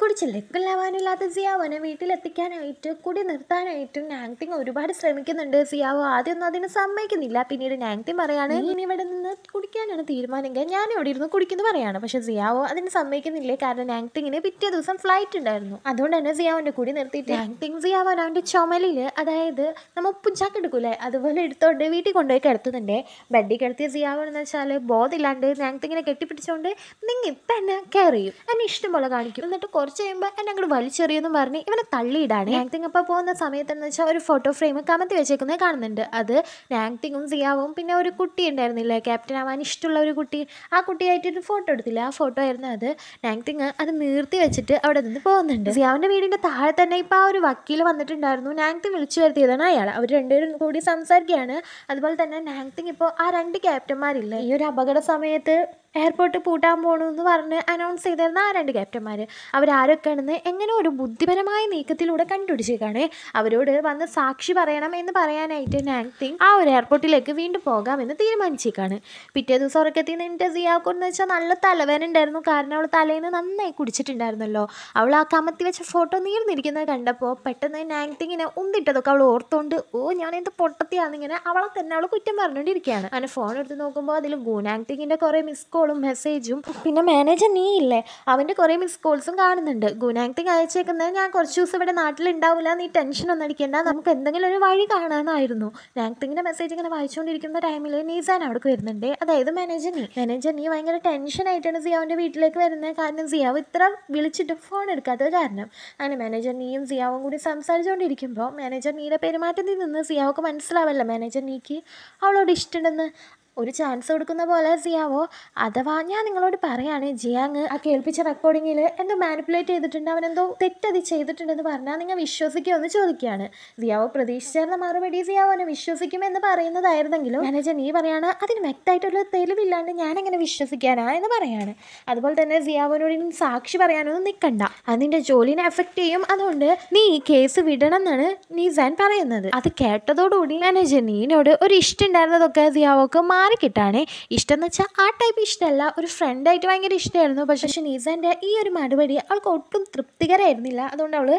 കുടിച്ച് ലക്കില്ലാവാനില്ലാത്ത സിയാവനെ വീട്ടിലെത്തിക്കാനായിട്ട് കുടി നിർത്താനായിട്ടും നാങ്തിങ് ഒരുപാട് ശ്രമിക്കുന്നുണ്ട് സിയാവോ ആദ്യമൊന്നും അതിനെ സമ്മതിക്കുന്നില്ല പിന്നീട് നാങ്തിങ് പറയാണ് ഇനി ഇവിടെ നിന്ന് കുടിക്കാനാണ് തീരുമാനമെങ്കിൽ ഞാൻ ഇവിടെ ഇരുന്ന് കുടിക്കുന്നു പറയാണ് പക്ഷെ സിയാവോ അതിന് സമ്മതിക്കുന്നില്ലേ കാരണം നാങ്തിങ്ങിന് പിറ്റേ ദിവസം ഫ്ലൈറ്റ് ഉണ്ടായിരുന്നു അതുകൊണ്ട് തന്നെ സിയാവോന്റെ കുടി നിർത്തിയിട്ട് നാങ്തിങ് സിയാവൻ അവൻ്റെ ചുമലിൽ അതായത് നമ്മൾ പുഞ്ചാക്ക് എടുക്കൂലേ അതുപോലെ എടുത്തോണ്ട് വീട്ടിൽ കൊണ്ടുപോയി കിടത്തുന്നുണ്ട് ബെഡിൽ കിടത്തിയ സിയാവൻ എന്ന് വെച്ചാൽ ബോധമില്ലാണ്ട് നാങ്തിങ്ങിനെ കെട്ടിപ്പിടിച്ചുകൊണ്ട് നിങ്ങൾ ഇപ്പം എന്നെ കെയർ ചെയ്യും എന്നെ ഇഷ്ടം പോലെ കാണിക്കും എന്നിട്ട് കുറച്ച് കഴിയുമ്പോൾ എന്നെ അങ്ങോട്ട് വലിച്ചെറിയെന്ന് പറഞ്ഞ് ഇവനെ തള്ളിയിടാണ് നാങ്തിങ് അപ്പോൾ പോകുന്ന എന്ന് വെച്ചാൽ ഒരു ഫോട്ടോ ഫ്രെയിം കമത്തി വെച്ചേക്കുന്നത് കാണുന്നുണ്ട് അത് നാങ്തിങ്ങും സിയാവും പിന്നെ ഒരു കുട്ടി ഉണ്ടായിരുന്നില്ലേ ക്യാപ്റ്റൻ ആവാൻ ഇഷ്ടമുള്ള ഒരു കുട്ടി ആ ഒരു ഫോട്ടോ എടുത്തില്ല ആ ഫോട്ടോ ആയിരുന്നു അത് നാങ്തിങ് അത് നിർത്തി വെച്ചിട്ട് അവിടെ നിന്ന് പോകുന്നുണ്ട് സിയാവിൻ്റെ വീടിൻ്റെ താഴെ തന്നെ ഇപ്പോൾ ആ ഒരു വക്കീൽ വന്നിട്ടുണ്ടായിരുന്നു നാങ്തിങ് വിളിച്ചു വരുത്തിയതാണ് അയാൾ അവർ രണ്ടുപേരും കൂടി സംസാരിക്കുകയാണ് അതുപോലെ തന്നെ നാങ്തിങ് ഇപ്പോൾ ആ രണ്ട് ക്യാപ്റ്റന്മാരില്ല ഈ ഒരു അപകട സമയത്ത് എയർപോർട്ട് പൂട്ടാൻ പോകണമെന്ന് പറഞ്ഞ് അനൗൺസ് ചെയ്തിരുന്ന ആ രണ്ട് ക്യാപ്റ്റന്മാർ അവരാരൊക്കെയാണെന്ന് എങ്ങനെ ഒരു ബുദ്ധിപരമായ നീക്കത്തിലൂടെ കണ്ടുപിടിച്ചേക്കാണ് അവരോട് വന്ന് സാക്ഷി പറയണം എന്ന് പറയാനായിട്ട് നാങ്തി ആ ഒരു എയർപോർട്ടിലേക്ക് വീണ്ടും പോകാമെന്ന് തീരുമാനിച്ചേക്കാണ് പിറ്റേ ദിവസം ഉറക്കത്തിൽ നിന്ന് എൻ്റെ വെച്ചാൽ നല്ല തലവേദന ഉണ്ടായിരുന്നു കാരണം അവൾ തലേന്ന് നന്നായി കുടിച്ചിട്ടുണ്ടായിരുന്നല്ലോ അവൾ ആ കമത്തി വെച്ച ഫോട്ടോ നീർന്നിരിക്കുന്നത് കണ്ടപ്പോൾ പെട്ടെന്ന് നാങ്തി ഇങ്ങനെ ഉന്തിട്ടതൊക്കെ അവൾ ഓർത്തോണ്ട് ഓ ഞാൻ എന്ത് ഇങ്ങനെ അവളെ തന്നെ അവൾ കുറ്റം പറഞ്ഞുകൊണ്ടിരിക്കുകയാണ് അങ്ങനെ ഫോൺ എടുത്ത് നോക്കുമ്പോൾ അതിൽ ഗുനാങ്തിങ്ങിൻ്റെ കുറേ മിസ് കോൾ കോളും മെസ്സേജും പിന്നെ മാനേജർ നീ ഇല്ലേ അവൻ്റെ കുറേ മിസ് കോൾസും കാണുന്നുണ്ട് ഗുണാക്തിങ് അയച്ചേക്കുന്നത് ഞാൻ കുറച്ച് ദിവസം ഇവിടെ നാട്ടിലുണ്ടാവില്ല നീ ടെൻഷൻ ഒന്നും അടിക്കേണ്ട നമുക്ക് എന്തെങ്കിലും ഒരു വഴി കാണാനായിരുന്നു നാക്തിങ്ങിൻ്റെ മെസ്സേജ് ഇങ്ങനെ വായിച്ചുകൊണ്ടിരിക്കുന്ന ടൈമിൽ നീസാൻ അവിടേക്ക് വരുന്നുണ്ട് അതായത് മാനേജർ നീ മാനേജർ നീ ഭയങ്കര ടെൻഷനായിട്ടാണ് സിയാവിൻ്റെ വീട്ടിലേക്ക് വരുന്നത് കാരണം സിയാവ് ഇത്ര വിളിച്ചിട്ട് ഫോൺ എടുക്കാത്തത് കാരണം അങ്ങനെ മാനേജർ നീയും സിയാവും കൂടി സംസാരിച്ചുകൊണ്ടിരിക്കുമ്പോൾ മാനേജർ നീയുടെ പെരുമാറ്റത്തിൽ നിന്ന് സിയാവൊക്കെ മനസ്സിലാവല്ല മാനേജർ നീക്ക് അവളോട് ഇഷ്ടമുണ്ടെന്ന് ഒരു ചാൻസ് കൊടുക്കുന്ന പോലെ സിയാവോ അഥവാ ഞാൻ നിങ്ങളോട് പറയാണ് ജിയാങ് ആ കേൾപ്പിച്ച റെക്കോർഡിങ്ങിൽ എന്തോ മാനിപ്പുലേറ്റ് ചെയ്തിട്ടുണ്ട് അവൻ എന്തോ തെറ്റത് ചെയ്തിട്ടുണ്ടെന്ന് പറഞ്ഞാൽ നിങ്ങൾ വിശ്വസിക്കുമോ എന്ന് ചോദിക്കുകയാണ് സിയാവോ പ്രതീക്ഷിച്ചിരുന്ന മറുപടി സിയാവോനെ വിശ്വസിക്കുമെന്ന് പറയുന്നതായിരുന്നെങ്കിലും മാനേജർ നീ പറയാണ് അതിന് വ്യക്തമായിട്ടുള്ള തെളിവില്ലാണ്ട് എങ്ങനെ വിശ്വസിക്കാനാ എന്ന് പറയാണ് അതുപോലെ തന്നെ സിയാവോനോട് ഇനി സാക്ഷി പറയാനൊന്നും നിൽക്കണ്ട അത് നിൻ്റെ ജോലിനെ എഫക്റ്റ് ചെയ്യും അതുകൊണ്ട് നീ ഈ കേസ് വിടണം എന്നാണ് നീ സാൻ പറയുന്നത് അത് കേട്ടതോടുകൂടി മാനേജർ നീനോട് ഒരു ഇഷ്ടം ഉണ്ടായിരുന്നതൊക്കെ സിയാവോക്ക് മാറി മാറിക്കിട്ടാണ് ഇഷ്ടം എന്ന് വെച്ചാൽ ആ ടൈപ്പ് ഇഷ്ടമല്ല ഒരു ഫ്രണ്ടായിട്ട് ഭയങ്കര ഇഷ്ടമായിരുന്നു പക്ഷേ നിസൻ്റെ ഈ ഒരു മറുപടി അവൾക്ക് ഒട്ടും തൃപ്തികരമായിരുന്നില്ല അതുകൊണ്ട് അവൾ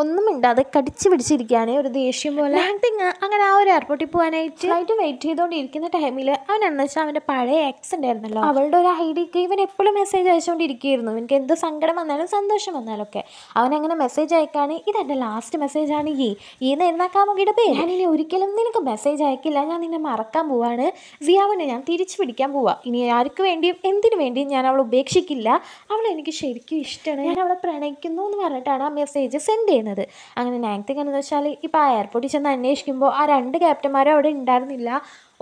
ഒന്നും മിണ്ടാതെ കടിച്ചു പിടിച്ചിരിക്കാനേ ഒരു ദേഷ്യം പോലെ ലാൻഡിങ് അങ്ങനെ ആ ഒരു എയർപോർട്ടിൽ പോകാനായിട്ട് ഫ്ലൈറ്റ് വെയിറ്റ് ചെയ്തുകൊണ്ടിരിക്കുന്ന ടൈമിൽ അവൻ എന്താ വെച്ചാൽ അവൻ്റെ പഴയ എക്സ് ഉണ്ടായിരുന്നല്ലോ അവളുടെ ഒരു ഐ ഡിക്ക് ഇവൻ എപ്പോഴും മെസ്സേജ് അയച്ചുകൊണ്ടിരിക്കുകയായിരുന്നു എനിക്ക് എന്ത് സങ്കടം വന്നാലും സന്തോഷം വന്നാലും ഒക്കെ അവൻ അങ്ങനെ മെസ്സേജ് അയക്കാണ് ഇതെൻ്റെ ലാസ്റ്റ് ആണ് ഈ ഈ നേരുന്നാക്കാൻ നോക്കിയിട്ട് പേര് ഞാൻ ഇനി ഒരിക്കലും നിനക്ക് മെസ്സേജ് അയക്കില്ല ഞാൻ നിന്നെ മറക്കാൻ പോവാണ് സിയാവിനെ ഞാൻ തിരിച്ചു പിടിക്കാൻ പോവാ ഇനി ആർക്ക് വേണ്ടിയും എന്തിനു വേണ്ടിയും ഞാൻ അവളെ ഉപേക്ഷിക്കില്ല അവൾ എനിക്ക് ശരിക്കും ഇഷ്ടമാണ് ഞാൻ അവളെ പ്രണയിക്കുന്നു എന്ന് പറഞ്ഞിട്ടാണ് ആ മെസ്സേജ് സെൻഡ് ചെയ്യുന്നത് ചെയ്യുന്നത് അങ്ങനെ നയൻത്ത് കണ്ടെന്ന് വെച്ചാൽ ഇപ്പോൾ ആ എയർപോർട്ടിൽ ചെന്ന് അന്വേഷിക്കുമ്പോൾ ആ രണ്ട് ക്യാപ്റ്റന്മാരും അവിടെ ഉണ്ടായിരുന്നില്ല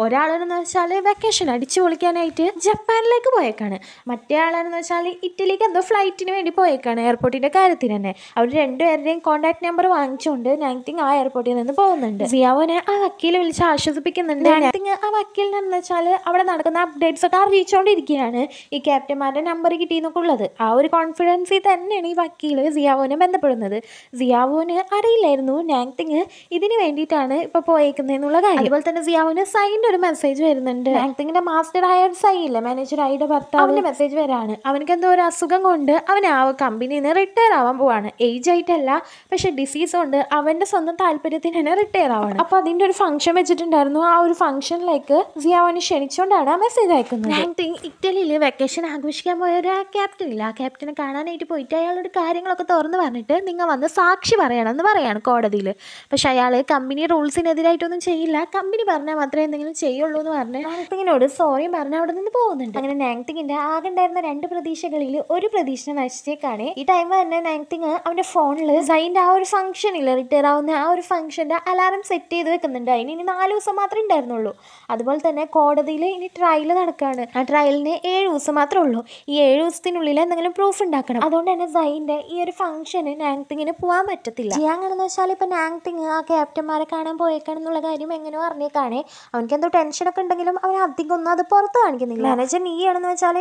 ഒരാളെന്ന് വെച്ചാൽ വെക്കേഷൻ അടിച്ചു പൊളിക്കാനായിട്ട് ജപ്പാനിലേക്ക് പോയേക്കാണ് മറ്റേ ആളെന്ന് വെച്ചാൽ ഇറ്റലിക്ക് എന്തോ ഫ്ലൈറ്റിന് വേണ്ടി പോയേക്കാണ് എയർപോർട്ടിൻ്റെ കാര്യത്തിന് തന്നെ അവർ രണ്ടുപേരുടെയും കോൺടാക്ട് നമ്പർ വാങ്ങിച്ചുകൊണ്ട് നാങ്തിങ് ആ എയർപോർട്ടിൽ നിന്ന് പോകുന്നുണ്ട് സിയാവോനെ ആ വക്കീൽ വിളിച്ച് ആശ്വസിപ്പിക്കുന്നുണ്ട് നാങ്തിങ് ആ വക്കീലിനെന്ന് വെച്ചാൽ അവിടെ നടക്കുന്ന അപ്ഡേറ്റ്സ് ഒക്കെ അറിയിച്ചുകൊണ്ടിരിക്കുകയാണ് ഈ ക്യാപ്റ്റന്മാരുടെ നമ്പർ കിട്ടിയെന്നൊക്കെ ഉള്ളത് ആ ഒരു കോൺഫിഡൻസിൽ തന്നെയാണ് ഈ വക്കീൽ സിയാവോനെ ബന്ധപ്പെടുന്നത് സിയാവോന് അറിയില്ലായിരുന്നു നാങ്തിങ് ഇതിന് വേണ്ടിയിട്ടാണ് ഇപ്പോൾ പോയേക്കുന്നതെന്നുള്ള കാര്യം അതുപോലെ തന്നെ സിയാവോന് സൈൻ ഒരു മെസ്സേജ് വരുന്നുണ്ട് ആക്ടിങ്ങിന്റെ മാസ്റ്റർ ഹയർ സൈ മാനേജർ ആയിട്ട് ഭർത്താവ് അവന്റെ മെസ്സേജ് വരാണ് അവനക്ക് എന്തോ ഒരു അസുഖം കൊണ്ട് അവൻ ആ കമ്പനിയിൽ നിന്ന് റിട്ടയർ ആവാൻ പോവാണ് ഏജ് ആയിട്ടല്ല പക്ഷെ ഡിസീസ് കൊണ്ട് അവന്റെ സ്വന്തം താല്പര്യത്തിന് തന്നെ റിട്ടയർ ആവാണ് അപ്പൊ അതിന്റെ ഒരു ഫംഗ്ഷൻ വെച്ചിട്ടുണ്ടായിരുന്നു ആ ഒരു ഫംഗ്ഷനിലേക്ക് സിയാവനെ ക്ഷണിച്ചുകൊണ്ടാണ് ആ മെസ്സേജ് അയക്കുന്നത് ആക്ടിങ് ഇറ്റലിയിൽ വെക്കേഷൻ ആഘോഷിക്കാൻ പോയ ഒരു ക്യാപ്റ്റൻ ഇല്ല ആ ക്യാപ്റ്റനെ കാണാനായിട്ട് പോയിട്ട് അയാളോട് കാര്യങ്ങളൊക്കെ തുറന്ന് പറഞ്ഞിട്ട് നിങ്ങൾ വന്ന് സാക്ഷി പറയണം എന്ന് പറയാണ് കോടതിയിൽ പക്ഷെ അയാൾ കമ്പനി റൂൾസിനെതിരായിട്ടൊന്നും ചെയ്യില്ല കമ്പനി പറഞ്ഞാൽ മാത്രമേ എന്തെങ്കിലും ചെയ്യുള്ളൂ എന്ന് പറഞ്ഞ് നാങ്തിങ്ങിനോട് സോറിയും പറഞ്ഞ് അവിടെ നിന്ന് പോകുന്നുണ്ട് അങ്ങനെ നാങ്തിങ്ങിന്റെ ആകെ ഉണ്ടായിരുന്ന രണ്ട് പ്രതീക്ഷകളിൽ ഒരു പ്രതീക്ഷ നശിച്ചേക്കാണ് ഈ ടൈം തന്നെ നാങ്തിങ് അവന്റെ ഫോണിൽ സൈൻ്റെ ആ ഒരു ഫംഗ്ഷനിൽ റിട്ടയർ ആവുന്ന ആ ഒരു ഫംഗ്ഷന്റെ അലാറം സെറ്റ് ചെയ്ത് വെക്കുന്നുണ്ട് അതിന് ഇനി നാല് ദിവസം മാത്രമേ ഉണ്ടായിരുന്നുള്ളൂ അതുപോലെ തന്നെ കോടതിയിൽ ഇനി ട്രയൽ നടക്കുകയാണ് ആ ട്രയലിന് ഏഴ് ദിവസം മാത്രമേ ഉള്ളൂ ഈ ഏഴ് ദിവസത്തിനുള്ളിൽ എന്തെങ്കിലും പ്രൂഫ് ഉണ്ടാക്കണം അതുകൊണ്ട് തന്നെ സൈൻ്റെ ഈ ഒരു ഫംഗ്ഷന് നാങ്തിങ്ങിന് പോകാൻ പറ്റത്തില്ല ഞാൻ എന്ന് വെച്ചാൽ ഇപ്പൊ നാങ്തിങ് ആ ക്യാപ്റ്റന്മാരെ കാണാൻ പോയേക്കാണെന്നുള്ള കാര്യം എങ്ങനെ അറിഞ്ഞേക്കാണേ അവനക്ക് എന്തോ എന്തോ ടെൻഷനൊക്കെ ഉണ്ടെങ്കിലും അവൻ അധികം ഒന്നും അത് പുറത്ത് കാണിക്കുന്നില്ല മാനേജർ നീ ആണെന്ന് വെച്ചാൽ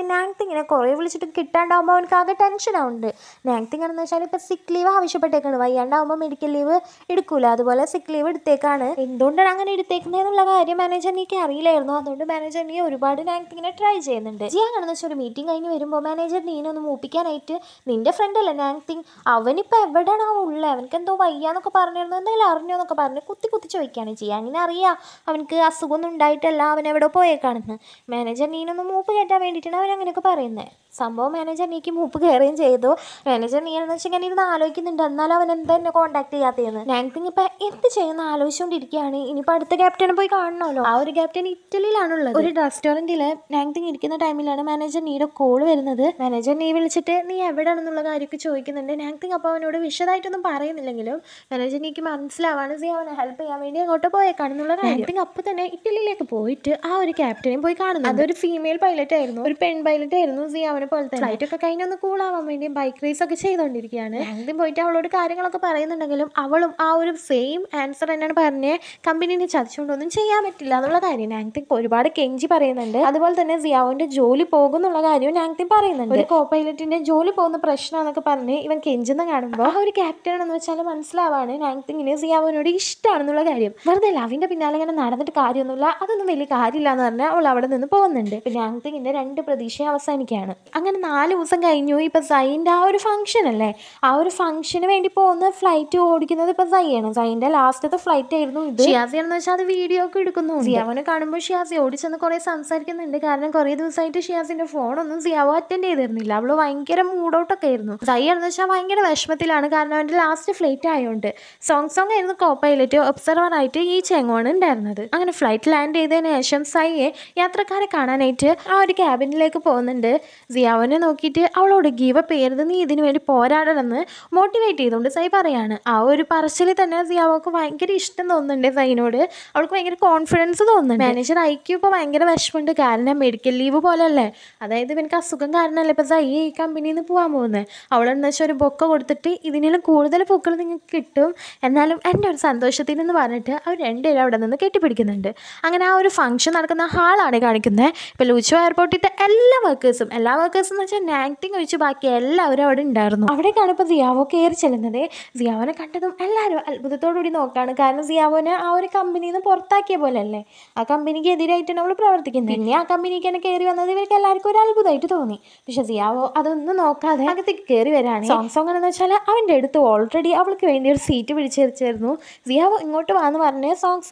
ഇങ്ങനെ കുറേ വിളിച്ചിട്ട് കിട്ടാണ്ടാവുമ്പോൾ അവനക്ക് ആകെ ടെൻഷനാവുന്നുണ്ട് നാങ്തിങ് ആണെന്ന് വെച്ചാൽ ഇപ്പോൾ സിക്ക് ലീവ് ആവശ്യപ്പെട്ടേക്കാണ് വയ്യാണ്ടാവുമ്പോൾ മെഡിക്കൽ ലീവ് എടുക്കൂല അതുപോലെ സിക്ക് ലീവ് എടുത്തേക്കാണ് എന്തുകൊണ്ടാണ് അങ്ങനെ എടുത്തേക്കുന്നത് എന്നുള്ള കാര്യം മാനേജർ നീക്ക് അറിയില്ലായിരുന്നു അതുകൊണ്ട് മാനേജർ നീ ഒരുപാട് ഇങ്ങനെ ട്രൈ ചെയ്യുന്നുണ്ട് ജി ആണെന്ന് വെച്ചാൽ ഒരു മീറ്റിംഗ് കഴിഞ്ഞ് വരുമ്പോൾ മാനേജർ നീനൊന്ന് മൂപ്പിക്കാനായിട്ട് നിന്റെ ഫ്രണ്ട് അല്ലേ നാങ്തിങ് അവനിപ്പോൾ എവിടെയാണ് അവൻ ഉള്ളത് അവനക്ക് എന്തോ വയ്യാന്നൊക്കെ പറഞ്ഞിരുന്നു എന്തെങ്കിലും അറിഞ്ഞോ എന്നൊക്കെ പറഞ്ഞ് കുത്തി കുത്തി ചോദിക്കുകയാണ് ചെയ്യുക അങ്ങനെ അറിയാം അവനക്ക് അസുഖം ഉണ്ടായിട്ടല്ല അവൻ എവിടെ പോയേക്കാണെന്ന് മാനേജർ നീനൊന്ന് മൂപ്പ് കേട്ടാൻ വേണ്ടിയിട്ടാണ് അവൻ അങ്ങനെയൊക്കെ പറയുന്നത് സംഭവം മാനേജർ എനിക്ക് മൂപ്പ് കയറുകയും ചെയ്തു മാനേജർ നീ എന്ന് വെച്ചാൽ ഞാൻ ഇരുന്ന് ആലോചിക്കുന്നുണ്ട് എന്നാലും അവൻ എന്താ എന്നെ കോൺടാക്ട് ചെയ്യാത്തതെന്ന് ഞങ്ങൾക്ക് ഇപ്പൊ എന്ത് ചെയ്യുന്ന ആലോചിച്ചുകൊണ്ടിരിക്കുകയാണ് ഇനിയിപ്പോ അടുത്ത ക്യാപ്റ്റനെ പോയി കാണണമല്ലോ ആ ഒരു ക്യാപ്റ്റൻ ഇറ്റലിയിലാണുള്ളത് ഒരു റെസ്റ്റോറൻറ്റിൽ ഞങ്ങൾക്ക് ഇരിക്കുന്ന ടൈമിലാണ് മാനേജർ നീയുടെ കോൾ വരുന്നത് മാനേജർ നീ വിളിച്ചിട്ട് നീ എവിടെയാണെന്നുള്ള കാര്യമൊക്കെ ചോദിക്കുന്നുണ്ട് ഞങ്ങൾക്ക് അപ്പോൾ അവനോട് വിശദമായിട്ടൊന്നും പറയുന്നില്ലെങ്കിലും മാനേജർ നീക്ക് മനസ്സിലാവാണ് സി അവനെ ഹെൽപ്പ് ചെയ്യാൻ വേണ്ടി അങ്ങോട്ട് പോയേക്കാണെന്നുള്ള കാര്യം അപ്പോൾ തന്നെ ഇറ്റലിയിലേക്ക് പോയിട്ട് ആ ഒരു ക്യാപ്റ്റനെ പോയി കാണുന്നു അതൊരു ഫീമെയിൽ പൈലറ്റ് ആയിരുന്നു ഒരു പെൺ പൈലറ്റ് ആയിരുന്നു സി അവന് പോലെ തന്നെ ഫ്ലൈറ്റ് ഒക്കെ കഴിഞ്ഞൊന്ന് കൂളാവാൻ വേണ്ടി ബൈക്ക് റേസ് ഒക്കെ ചെയ്തോണ്ടിരിക്കുകയാണ് ഞാൻ പോയിട്ട് അവളോട് കാര്യങ്ങളൊക്കെ പറയുന്നുണ്ടെങ്കിലും അവളും ആ ഒരു സെയിം ആൻസർ തന്നെയാണ് പറഞ്ഞ് കമ്പനീനെ ചതിച്ചുകൊണ്ടൊന്നും ചെയ്യാൻ പറ്റില്ല എന്നുള്ള കാര്യം ഞാൻ ഒരുപാട് കെഞ്ചി പറയുന്നുണ്ട് അതുപോലെ തന്നെ സിയാവിന്റെ ജോലി പോകുന്നുള്ള കാര്യവും ആങ്തി പറയുന്നുണ്ട് ഒരു കോ പൈലറ്റിന്റെ ജോലി പോകുന്ന എന്നൊക്കെ പറഞ്ഞ് ഇവൻ കെഞ്ചെന്ന് കാണുമ്പോൾ ആ ഒരു ക്യാപ്റ്റൻ എന്ന് വെച്ചാൽ മനസ്സിലാവാണ് ഇങ്ങനെ സിയാവിനോട് ഇഷ്ടമാണെന്നുള്ള കാര്യം വെറുതെ അവന്റെ പിന്നാലെ ഇങ്ങനെ നടന്നിട്ട് കാര്യമൊന്നുമില്ല അതൊന്നും വലിയ കാര്യമില്ല എന്ന് പറഞ്ഞാൽ അവൾ അവിടെ നിന്ന് പോകുന്നുണ്ട് പിന്നെ ഇങ്ങനെ രണ്ട് പ്രതീക്ഷ അവസാനിക്കുകയാണ് അങ്ങനെ നാല് ദിവസം കഴിഞ്ഞു ഇപ്പം സൈൻ്റെ ആ ഒരു ഫംഗ്ഷൻ അല്ലേ ആ ഒരു ഫംഗ്ഷന് വേണ്ടി പോകുന്ന ഫ്ലൈറ്റ് ഓടിക്കുന്നത് ഇപ്പോൾ സൈയാണ് സൈൻ്റെ ലാസ്റ്റത്തെ ഫ്ലൈറ്റ് ആയിരുന്നു ഇത് ഷിയാസിയാണെന്ന് വെച്ചാൽ അത് വീഡിയോ ഒക്കെ എടുക്കുന്നു സിയാവനെ കാണുമ്പോൾ ഷിയാസി ഓടിച്ചെന്ന് കുറേ സംസാരിക്കുന്നുണ്ട് കാരണം കുറേ ദിവസമായിട്ട് ഷിയാസിൻ്റെ ഫോണൊന്നും സിയാവോ അറ്റൻഡ് ചെയ്തിരുന്നില്ല അവൾ ഭയങ്കര മൂഡൗട്ടൊക്കെ ആയിരുന്നു സൈയാണെന്ന് വെച്ചാൽ ഭയങ്കര വിഷമത്തിലാണ് കാരണം അവൻ്റെ ലാസ്റ്റ് ഫ്ലൈറ്റ് ആയതുകൊണ്ട് സോങ് സോങ് ആയിരുന്നു കോ പൈലറ്റ് ആയിട്ട് ഈ ചെങ്ങോണ് ഉണ്ടായിരുന്നത് അങ്ങനെ ഫ്ലൈറ്റ് ലാൻഡ് ചെയ്തതിന് ശേഷം സൈയെ യാത്രക്കാരെ കാണാനായിട്ട് ആ ഒരു ക്യാബിനിലേക്ക് പോകുന്നുണ്ട് സിയ അവനെ നോക്കിയിട്ട് അവളോട് ഗീവ അപ്പ് ചെയ്യരുത് നീ ഇതിനു വേണ്ടി പോരാടണമെന്ന് മോട്ടിവേറ്റ് ചെയ്തുകൊണ്ട് സൈ പറയാണ് ആ ഒരു പറച്ചിൽ തന്നെ സിയാവോക്ക് ഭയങ്കര ഇഷ്ടം തോന്നുന്നുണ്ട് സൈനോട് അവൾക്ക് ഭയങ്കര കോൺഫിഡൻസ് തോന്നുന്നുണ്ട് മാനേജർ ഐക്യു ഇപ്പോൾ ഭയങ്കര വിഷമമുണ്ട് കാരണം മെഡിക്കൽ ലീവ് പോലല്ലേ അതായത് ഇവനക്ക് അസുഖം കാരണമല്ലേ ഇപ്പോൾ സൈ ഈ കമ്പനിയിൽ നിന്ന് പോകാൻ പോകുന്നത് അവളെന്ന് വെച്ചാൽ ഒരു ബൊക്ക കൊടുത്തിട്ട് ഇതിനെല്ലാം കൂടുതൽ പൂക്കൾ നിങ്ങൾക്ക് കിട്ടും എന്നാലും എൻ്റെ ഒരു സന്തോഷത്തിൽ നിന്ന് പറഞ്ഞിട്ട് അവർ രണ്ടുപേരും അവിടെ നിന്ന് കെട്ടിപ്പിടിക്കുന്നുണ്ട് അങ്ങനെ ആ ഒരു ഫംഗ്ഷൻ നടക്കുന്ന ഹാളാണ് കാണിക്കുന്നത് ഇപ്പോൾ ലൂച്ചു എയർപോർട്ടിലത്തെ എല്ലാ വർക്കേഴ്സും എല്ലാ വർക്കേഴ്സ് എന്ന് വെച്ചാൽ നാക്ടിങ് ഒഴിച്ച് ബാക്കി എല്ലാവരും അവിടെ ഉണ്ടായിരുന്നു അവിടേക്കാണ് ഇപ്പോൾ സിയാവോ കയറി ചെല്ലുന്നത് സിയാവോനെ കണ്ടതും എല്ലാവരും അത്ഭുതത്തോടുകൂടി നോക്കുകയാണ് കാരണം സിയാവോനെ ആ ഒരു കമ്പനിയിൽ നിന്ന് പുറത്താക്കിയ പോലെ അല്ലേ ആ കമ്പനിക്ക് എതിരായിട്ടാണ് അവൾ പ്രവർത്തിക്കുന്നത് പിന്നെ ആ കമ്പനിക്ക് തന്നെ കയറി വന്നത് ഇവർക്ക് എല്ലാവർക്കും ഒരു അത്ഭുതമായിട്ട് തോന്നി പക്ഷെ സിയാവോ അതൊന്നും നോക്കാതെ അകത്തേക്ക് കയറി വരാണ് സോങ് എന്ന് വെച്ചാൽ അവൻ്റെ അടുത്ത് ഓൾറെഡി അവൾക്ക് വേണ്ടി ഒരു സീറ്റ് പിടിച്ചു വെച്ചായിരുന്നു സിയാവോ ഇങ്ങോട്ട് വാന്ന് പറഞ്ഞ സോങ്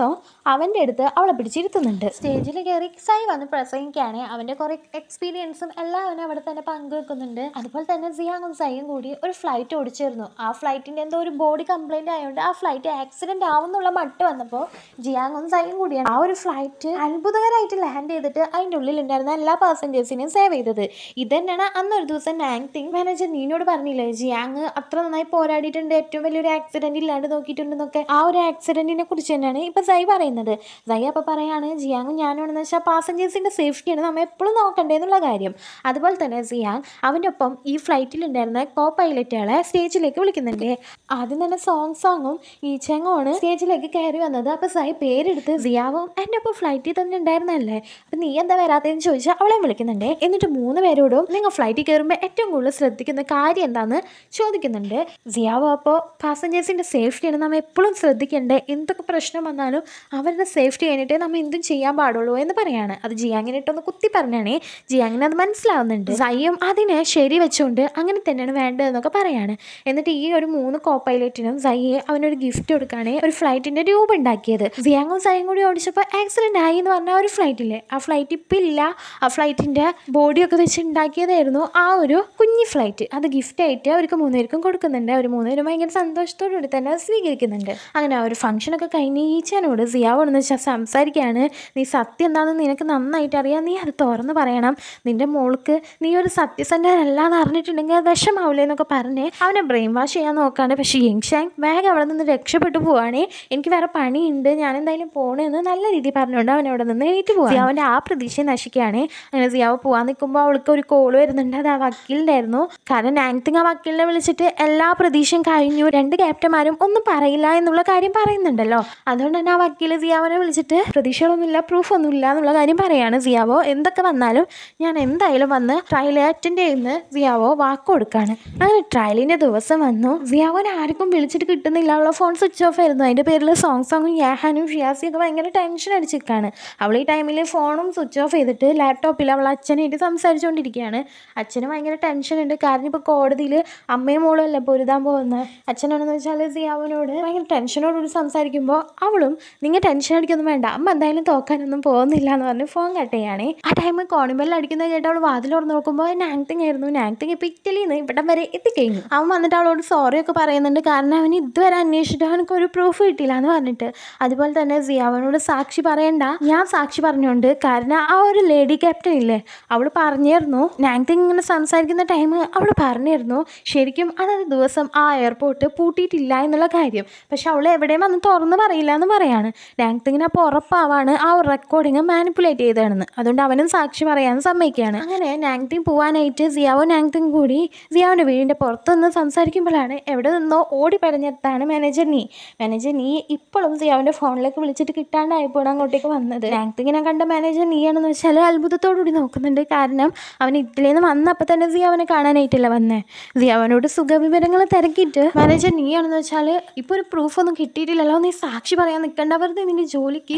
അവൻ്റെ അടുത്ത് അവളെ പിടിച്ചിരുത്തുന്നുണ്ട് സ്റ്റേജിൽ കയറി സൈ വന്ന് പ്രസംഗിക്കുകയാണ് അവൻ്റെ കുറേ എക്സ്പീരിയൻസും എല്ലാം അവനും അവിടെ തന്നെ പങ്കുവെക്കുന്നുണ്ട് അതുപോലെ തന്നെ സിയാങ്ങും സൈയും കൂടി ഒരു ഫ്ലൈറ്റ് ഓടിച്ചിരുന്നു ആ ഫ്ലൈറ്റിൻ്റെ എന്തോ ഒരു ബോഡി കംപ്ലൈൻറ്റ് ആയതുകൊണ്ട് ആ ഫ്ലൈറ്റ് ആക്സിഡൻറ്റ് ആവുന്നുള്ള മട്ട് വന്നപ്പോൾ ജിയാങ്ങും സൈയും കൂടിയാണ് ആ ഒരു ഫ്ലൈറ്റ് അത്ഭുതകരമായിട്ട് ലാൻഡ് ചെയ്തിട്ട് അതിൻ്റെ ഉള്ളിലുണ്ടായിരുന്ന എല്ലാ പാസഞ്ചേഴ്സിനെയും സേവ് ചെയ്തത് തന്നെയാണ് അന്നൊരു ദിവസം നാങ് തിങ് മാനേജർ നീനോട് പറഞ്ഞില്ലേ ജിയാങ് അത്ര നന്നായി പോരാടിയിട്ടുണ്ട് ഏറ്റവും വലിയൊരു ആക്സിഡൻറ്റ് ഇല്ലാണ്ട് നോക്കിയിട്ടുണ്ടെന്നൊക്കെ ആ ഒരു ആക്സിഡൻറ്റിനെ കുറിച്ച് തന്നെയാണ് ഇപ്പം സൈ പറയുന്നത് എന്നത് സയ്യ അപ്പം പറയാണ് ജിയാങ് ഞാനും എന്ന് വെച്ചാൽ പാസഞ്ചേഴ്സിൻ്റെ സേഫ്റ്റിയാണ് നമ്മൾ എപ്പോഴും നോക്കണ്ടേന്നുള്ള കാര്യം അതുപോലെ തന്നെ സിയാങ് അവൻ്റെ ഒപ്പം ഈ ഫ്ലൈറ്റിലുണ്ടായിരുന്ന കോ പൈലറ്റുകളെ സ്റ്റേജിലേക്ക് വിളിക്കുന്നുണ്ട് ആദ്യം തന്നെ സോങ് സോങ്ങും ഈ ചെങ്ങുമാണ് സ്റ്റേജിലേക്ക് കയറി വന്നത് അപ്പോൾ സായി പേരെടുത്ത് സിയാവും എൻ്റെ ഒപ്പം ഫ്ലൈറ്റിൽ തന്നെ ഉണ്ടായിരുന്നല്ലേ അപ്പം നീ എന്താ വരാത്തതെന്ന് ചോദിച്ചാൽ അവളെ വിളിക്കുന്നുണ്ട് എന്നിട്ട് മൂന്ന് പേരോടും നിങ്ങൾ ഫ്ലൈറ്റിൽ കയറുമ്പോൾ ഏറ്റവും കൂടുതൽ ശ്രദ്ധിക്കുന്ന കാര്യം എന്താണെന്ന് ചോദിക്കുന്നുണ്ട് സിയാവോ അപ്പോൾ പാസഞ്ചേഴ്സിൻ്റെ സേഫ്റ്റിയാണ് നമ്മൾ എപ്പോഴും ശ്രദ്ധിക്കേണ്ടത് എന്തൊക്കെ പ്രശ്നം വന്നാലും അവർ അവരുടെ സേഫ്റ്റി കഴിഞ്ഞിട്ടേ നമ്മൾ എന്തും ചെയ്യാൻ പാടുള്ളൂ എന്ന് പറയാണ് അത് ജിയാങ്ങിനിട്ടൊന്ന് കുത്തി പറഞ്ഞാണ് ജിയാങ്ങിന് അത് മനസ്സിലാവുന്നുണ്ട് സയ്യം അതിനെ ശരി വെച്ചുകൊണ്ട് അങ്ങനെ തന്നെയാണ് വേണ്ടതെന്നൊക്കെ പറയാണ് എന്നിട്ട് ഈ ഒരു മൂന്ന് കോ പൈലറ്റിനും സയ്യെ അവനൊരു ഗിഫ്റ്റ് കൊടുക്കുകയാണേ ഒരു ഫ്ലൈറ്റിൻ്റെ രൂപ ഉണ്ടാക്കിയത് ജിയാങ്ങും സയ്യും കൂടി ഓടിച്ചപ്പോൾ ആക്സിഡൻ്റ് ആയി എന്ന് പറഞ്ഞാൽ ഒരു ഫ്ലൈറ്റില്ലേ ആ ഫ്ലൈറ്റ് ഇപ്പം ഇല്ല ആ ഫ്ലൈറ്റിൻ്റെ ബോഡിയൊക്കെ വെച്ച് ഉണ്ടാക്കിയതായിരുന്നു ആ ഒരു കുഞ്ഞി ഫ്ലൈറ്റ് അത് ഗിഫ്റ്റ് ആയിട്ട് അവർക്ക് മൂന്നുപേർക്കും കൊടുക്കുന്നുണ്ട് അവർ മൂന്നുപേരും ഭയങ്കര സന്തോഷത്തോടുകൂടി തന്നെ സ്വീകരിക്കുന്നുണ്ട് അങ്ങനെ ആ ഒരു ഫംഗ്ഷനൊക്കെ കഴിഞ്ഞ് ഈച്ചനോട് സിയ വെച്ചാൽ സംസാരിക്കുകയാണ് നീ സത്യം എന്താണെന്ന് നിനക്ക് നന്നായിട്ട് അറിയാം നീ അത് തുറന്ന് പറയണം നിൻ്റെ മോൾക്ക് നീ ഒരു സത്യസന്ധനല്ലാന്ന് അറിഞ്ഞിട്ടുണ്ടെങ്കിൽ അത് വിഷമാവില്ലേ എന്നൊക്കെ പറഞ്ഞ് അവനെ ബ്രെയിൻ വാഷ് ചെയ്യാൻ നോക്കാണ് പക്ഷേ യങ്ഷാങ് വേഗം അവിടെ നിന്ന് രക്ഷപ്പെട്ടു പോവാണേ എനിക്ക് വേറെ പണിയുണ്ട് ഞാൻ എന്തായാലും പോകണമെന്ന് നല്ല രീതിയിൽ പറഞ്ഞുകൊണ്ട് അവൻ അവിടെ നിന്ന് എഴുതി പോകും അവൻ്റെ ആ പ്രതീക്ഷയെ നശിക്കുകയാണ് അങ്ങനെ സിയാവ് പോകാൻ നിൽക്കുമ്പോൾ അവൾക്ക് ഒരു കോൾ വരുന്നുണ്ട് അത് ആ വക്കീലിൻ്റെയായിരുന്നു കാരണം ആങ്തിങ് ആ വക്കീലിനെ വിളിച്ചിട്ട് എല്ലാ പ്രതീക്ഷയും കഴിഞ്ഞു രണ്ട് ക്യാപ്റ്റന്മാരും ഒന്നും പറയില്ല എന്നുള്ള കാര്യം പറയുന്നുണ്ടല്ലോ അതുകൊണ്ട് തന്നെ ആ വക്കീൽ സിയാവനെ വിളിച്ചിട്ട് പ്രതീക്ഷകളൊന്നുമില്ല പ്രൂഫൊന്നുമില്ല എന്നുള്ള കാര്യം പറയാണ് സിയാവോ എന്തൊക്കെ വന്നാലും ഞാൻ എന്തായാലും വന്ന് ട്രയൽ അറ്റൻഡ് ചെയ്യുന്ന സിയാവോ വാക്ക് കൊടുക്കാണ് അങ്ങനെ ട്രയലിൻ്റെ ദിവസം വന്നു സിയാവോനെ ആർക്കും വിളിച്ചിട്ട് കിട്ടുന്നില്ല അവളെ ഫോൺ സ്വിച്ച് ഓഫ് ആയിരുന്നു അതിൻ്റെ പേരിൽ സോങ് സോങ്ങും യാഹാനും ഷിയാസിയും ഒക്കെ ഭയങ്കര ടെൻഷൻ അടിച്ചിരിക്കുകയാണ് അവൾ ഈ ടൈമിൽ ഫോണും സ്വിച്ച് ഓഫ് ചെയ്തിട്ട് ലാപ്ടോപ്പിൽ അവൾ അച്ഛനായിട്ട് സംസാരിച്ചുകൊണ്ടിരിക്കുകയാണ് അച്ഛന് ഭയങ്കര ഉണ്ട് കാരണം ഇപ്പോൾ കോടതിയിൽ അമ്മയും മോളും അല്ല പൊരുതാൻ പോകുന്നത് അച്ഛനാണെന്ന് വെച്ചാൽ സിയാവനോട് ഭയങ്കര ടെൻഷനോടുകൂടി സംസാരിക്കുമ്പോൾ അവളും നിങ്ങൾ ടെൻഷൻ അടിക്കൊന്നും വേണ്ട അമ്മ എന്തായാലും തോക്കാനൊന്നും പോകുന്നില്ല എന്ന് പറഞ്ഞ് ഫോൺ കട്ട് ആ ടൈം കോണിബെൽ അടിക്കുന്നത് കേട്ട് അവൾ വാതിൽ തുറന്ന് നോക്കുമ്പോൾ നാങ്തിങ് ആയിരുന്നു നാങ്തിങ് ഇപ്പോൾ ഇറ്റലിയിൽ നിന്ന് ഇവിടം വരെ എത്തിക്കഴിഞ്ഞു അവൻ വന്നിട്ട് അവളോട് സോറി ഒക്കെ പറയുന്നുണ്ട് കാരണം അവന് ഇതുവരെ അന്വേഷിച്ചിട്ട് അവനക്ക് ഒരു പ്രൂഫ് കിട്ടിയില്ല എന്ന് പറഞ്ഞിട്ട് അതുപോലെ തന്നെ സിയാവനോട് സാക്ഷി പറയണ്ട ഞാൻ സാക്ഷി പറഞ്ഞുകൊണ്ട് കാരണം ആ ഒരു ലേഡി ക്യാപ്റ്റൻ ഇല്ലേ അവൾ പറഞ്ഞിരുന്നു നാങ്തിങ് ഇങ്ങനെ സംസാരിക്കുന്ന ടൈം അവൾ പറഞ്ഞിരുന്നു ശരിക്കും അതത് ദിവസം ആ എയർപോർട്ട് പൂട്ടിയിട്ടില്ല എന്നുള്ള കാര്യം പക്ഷെ അവൾ എവിടെയും വന്ന് തുറന്ന് പറയില്ല എന്ന് പറയാണ് ഡാൻസിങ്ങിന് അപ്പോൾ ഉറപ്പാവാണ് ആ ഒരു റെക്കോർഡിങ് മാനിപ്പുലേറ്റ് ചെയ്തതാണെന്ന് അതുകൊണ്ട് അവനും സാക്ഷി പറയാൻ സമ്മതിക്കുകയാണ് അങ്ങനെ നാങ്തിങ് പോവാനായിട്ട് സിയാവോ നാങ്തിങ് കൂടി സിയാവിൻ്റെ വീടിൻ്റെ പുറത്തുനിന്ന് സംസാരിക്കുമ്പോഴാണ് എവിടെ നിന്നോ ഓടി പറഞ്ഞെത്താണ് മാനേജർ നീ മാനേജർ നീ ഇപ്പോഴും സിയാവിൻ്റെ ഫോണിലേക്ക് വിളിച്ചിട്ട് കിട്ടാണ്ടായപ്പോൾ അങ്ങോട്ടേക്ക് വന്നത് നാങ്തിങ്ങിനെ കണ്ട മാനേജർ നീയാണെന്ന് വെച്ചാൽ അത്ഭുതത്തോടുകൂടി നോക്കുന്നുണ്ട് കാരണം അവൻ ഇറ്റലിയിൽ നിന്ന് വന്നപ്പോൾ തന്നെ സിയാവിനെ കാണാനായിട്ടില്ല വന്നേ സിയാവനോട് സുഖവിവരങ്ങൾ തിരക്കിയിട്ട് മാനേജർ നീയാണെന്ന് വെച്ചാൽ ഇപ്പോൾ ഒരു പ്രൂഫൊന്നും കിട്ടിയിട്ടില്ലല്ലോ നീ സാക്ഷി പറയാൻ നിൽക്കേണ്ട നിന്റെ ജോലിക്ക്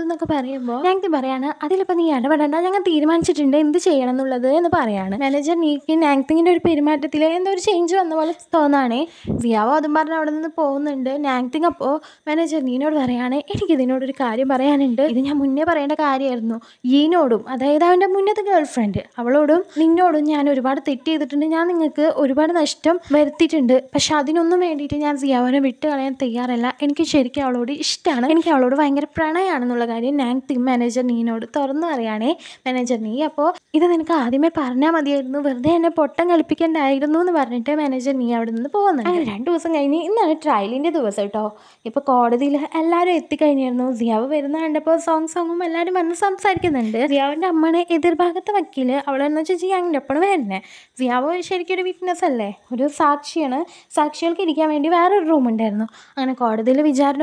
എന്നൊക്കെ പറയുമ്പോൾ ഞങ്ങൾക്ക് പറയാണ് അതിലിപ്പോ നീ ഇടപെടേണ്ട ഞങ്ങൾ തീരുമാനിച്ചിട്ടുണ്ട് എന്ത് ചെയ്യണം എന്നുള്ളത് എന്ന് പറയാണ് മാനേജർ നീക്കി നാങ്തിങ്ങിന്റെ ഒരു പെരുമാറ്റത്തില് എന്തോ ഒരു ചേഞ്ച് വന്ന പോലെ തോന്നാണേ സിയാവോ അതും പറഞ്ഞ അവിടെ നിന്ന് പോകുന്നുണ്ട് നാങ്തിങ് അപ്പോ മാനേജർ നീനോട് പറയാണ് എനിക്ക് ഇതിനോട് ഒരു കാര്യം പറയാനുണ്ട് ഇത് ഞാൻ മുന്നേ പറയേണ്ട കാര്യമായിരുന്നു ഈനോടും അതായത് അവന്റെ മുന്നത്തെ ഗേൾഫ്രണ്ട് അവളോടും നിന്നോടും ഞാൻ ഒരുപാട് തെറ്റ് ചെയ്തിട്ടുണ്ട് ഞാൻ നിങ്ങൾക്ക് ഒരുപാട് നഷ്ടം വരുത്തിയിട്ടുണ്ട് പക്ഷെ അതിനൊന്നും വേണ്ടിയിട്ട് ഞാൻ സിയാവനെ വിട്ട് കളയാൻ തയ്യാറല്ല എനിക്ക് ശരിക്കും അവളോട് ഇഷ്ടമാണ് എനിക്ക് അവളോട് ഭയങ്കര പ്രണയമാണെന്നുള്ള കാര്യം ഞാൻ തിം മാനേജർ നീനോട് തുറന്നു പറയുകയാണേ മാനേജർ നീ അപ്പോൾ ഇത് നിനക്ക് ആദ്യമേ പറഞ്ഞാൽ മതിയായിരുന്നു വെറുതെ എന്നെ പൊട്ടം കളിപ്പിക്കേണ്ടായിരുന്നു എന്ന് പറഞ്ഞിട്ട് മാനേജർ നീ അവിടെ നിന്ന് പോകുന്നുണ്ട് അങ്ങനെ രണ്ട് ദിവസം കഴിഞ്ഞ് ഇന്നാണ് ട്രയലിൻ്റെ ദിവസം കേട്ടോ ഇപ്പോൾ കോടതിയിൽ എല്ലാവരും എത്തിക്കഴിഞ്ഞിരുന്നു സിയാവ് വരുന്ന കണ്ടപ്പോൾ സോങ് സോങ്ങും എല്ലാവരും വന്ന് സംസാരിക്കുന്നുണ്ട് സിയാവിൻ്റെ അമ്മയുടെ എതിർഭാഗത്തെ വക്കീൽ അവളെന്ന് വെച്ചാൽ ജിയാങ്ങിൻ്റെ ഒപ്പം വരുന്നേ സിയാവ് ശരിക്കും ഒരു വിറ്റ്നസ് അല്ലേ ഒരു സാക്ഷിയാണ് സാക്ഷികൾക്ക് ഇരിക്കാൻ വേണ്ടി വേറൊരു റൂം ഉണ്ടായിരുന്നു അങ്ങനെ കോടതിയിൽ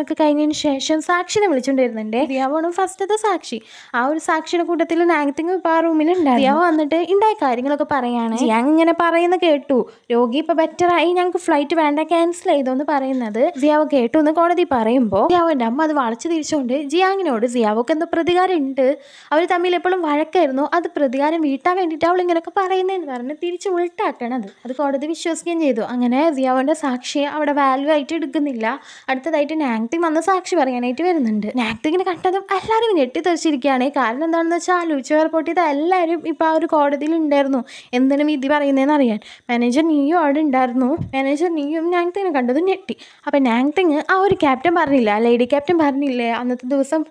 ഒക്കെ കഴിഞ്ഞതിന് ശേഷം സാക്ഷിനെ വിളിച്ചോണ്ടിരുന്നുണ്ട് ദിയാവാണ് ഫസ്റ്റത്തെ സാക്ഷി ആ ഒരു സാക്ഷിയുടെ കൂട്ടത്തിൽ നാഗത്തിങ് ഇപ്പോൾ ആ റൂമിലുണ്ടായിരുന്നു ദിയാവ് വന്നിട്ട് ഉണ്ടായ കാര്യങ്ങളൊക്കെ പറയാണ് ഞാൻ ഇങ്ങനെ പറയുന്ന കേട്ടു രോഗി ബെറ്റർ ആയി ഞങ്ങൾക്ക് ഫ്ലൈറ്റ് വേണ്ട ക്യാൻസൽ ചെയ്തോ എന്ന് പറയുന്നത് ജിയാവ് കേട്ടു എന്ന് കോടതി പറയുമ്പോ സിയാവിൻ്റെ അമ്മ അത് വളച്ചു തിരിച്ചോണ്ട് ജിയാങ്ങിനോട് സിയാവോക്ക് എന്തോ പ്രതികാരം ഉണ്ട് അവർ തമ്മിൽ എപ്പോഴും വഴക്കായിരുന്നു അത് പ്രതികാരം വീട്ടാൻ വേണ്ടിട്ട് അവൾ ഇങ്ങനെയൊക്കെ പറയുന്നതെന്ന് പറഞ്ഞ് തിരിച്ച് ഉൾട്ടാക്കണത് അത് കോടതി വിശ്വസിക്കുകയും ചെയ്തു അങ്ങനെ സിയാവോൻ്റെ സാക്ഷിയെ അവിടെ വാല്യൂ ആയിട്ട് എടുക്കുന്നില്ല അടുത്തതായിട്ട് നാങ്തി വന്ന സാക്ഷി പറയാനായിട്ട് ആയിട്ട് വരുന്നുണ്ട് നാക്തി ഇങ്ങനെ കണ്ടതും എല്ലാവരും ഞെട്ടിത്തെറിച്ചിരിക്കുകയാണ് കാരണം എന്താണെന്ന് വെച്ചാൽ ആലോചിച്ച് പൊട്ടിയത് എല്ലാവരും ഇപ്പോൾ ആ ഒരു കോടതിയിൽ ഉണ്ടായിരുന്നു എന്തിനും വിധി പറയുന്നതെന്ന് അറിയാൻ മാനേജർ നീയും അവിടെ ഉണ്ടായിരുന്നു മാനേജർ നീയും നാങ്തിനെ കണ്ടതും ഞെട്ടി അപ്പം നാങ്തിങ് ആ ഒരു ക്യാപ്റ്റൻ പറഞ്ഞില്ല ലേഡി ക്യാപ്റ്റൻ പറഞ്ഞില്ലേ അന്നത്തെ ദിവസം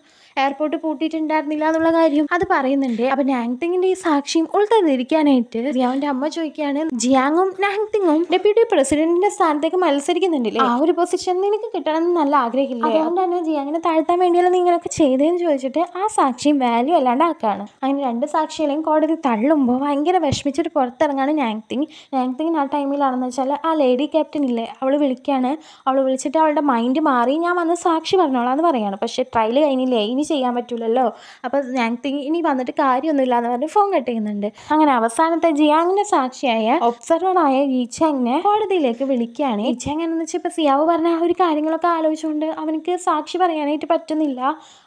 എയർപോർട്ട് പൂട്ടിയിട്ടുണ്ടായിരുന്നില്ല എന്നുള്ള കാര്യം അത് പറയുന്നുണ്ട് അപ്പൊ നാങ്തിങ്ങിന്റെ ഈ സാക്ഷ്യം ഉൾത്തന്നിരിക്കാനായിട്ട് അവൻ്റെ അമ്മ ചോദിക്കുകയാണ് ജിയാങ്ങും നാങ്തിങ്ങും ഡെപ്യൂട്ടി പ്രസിഡന്റിന്റെ സ്ഥാനത്തേക്ക് മത്സരിക്കുന്നുണ്ടല്ലേ ആ ഒരു പൊസിഷൻ നിനക്ക് കിട്ടണം എന്ന് നല്ല ആഗ്രഹിക്കില്ല അതുകൊണ്ട് തന്നെ ജിയാങ്ങിനെ താഴ്ത്താൻ വേണ്ടിയല്ല നിങ്ങളൊക്കെ ചെയ്തതെന്ന് ചോദിച്ചിട്ട് ആ സാക്ഷ്യം വാല്യൂ അല്ലാണ്ട് ആക്കുകയാണ് അങ്ങനെ രണ്ട് സാക്ഷികളെയും കോടതി തള്ളുമ്പോൾ ഭയങ്കര വിഷമിച്ചിട്ട് പുറത്തിറങ്ങാണ് നാങ്തിങ് നാങ്തിങ്ങിന് ആ ടൈമിലാണെന്ന് വെച്ചാൽ ആ ലേഡി ക്യാപ്റ്റൻ ഇല്ലേ അവൾ വിളിക്കുകയാണ് അവൾ വിളിച്ചിട്ട് അവളുടെ മൈൻഡ് മാറി ഞാൻ വന്ന് സാക്ഷി പറഞ്ഞോളാം എന്ന് പറയാണ് പക്ഷേ ട്രയൽ കഴിഞ്ഞില്ലേ ഇനി ഇനി ചെയ്യാൻ പറ്റില്ലല്ലോ അപ്പോൾ ഞാൻ ഇനി വന്നിട്ട് കാര്യമൊന്നുമില്ല എന്ന് പറഞ്ഞ് ഫോൺ കട്ട് ചെയ്യുന്നുണ്ട് അങ്ങനെ അവസാനത്തെ ജിയാങ്ങിൻ്റെ സാക്ഷിയായ ഒബ്സർവറായ ഈച്ചാങ്ങിനെ കോടതിയിലേക്ക് വിളിക്കുകയാണ് ഈച്ചാങ് എന്ന് വെച്ചാൽ ഇപ്പോൾ സിയാവ് പറഞ്ഞ ആ ഒരു കാര്യങ്ങളൊക്കെ ആലോചിച്ചുകൊണ്ട് അവനക്ക് സാക്ഷി പറയാനായിട്ട് പറ്റുന്നില്ല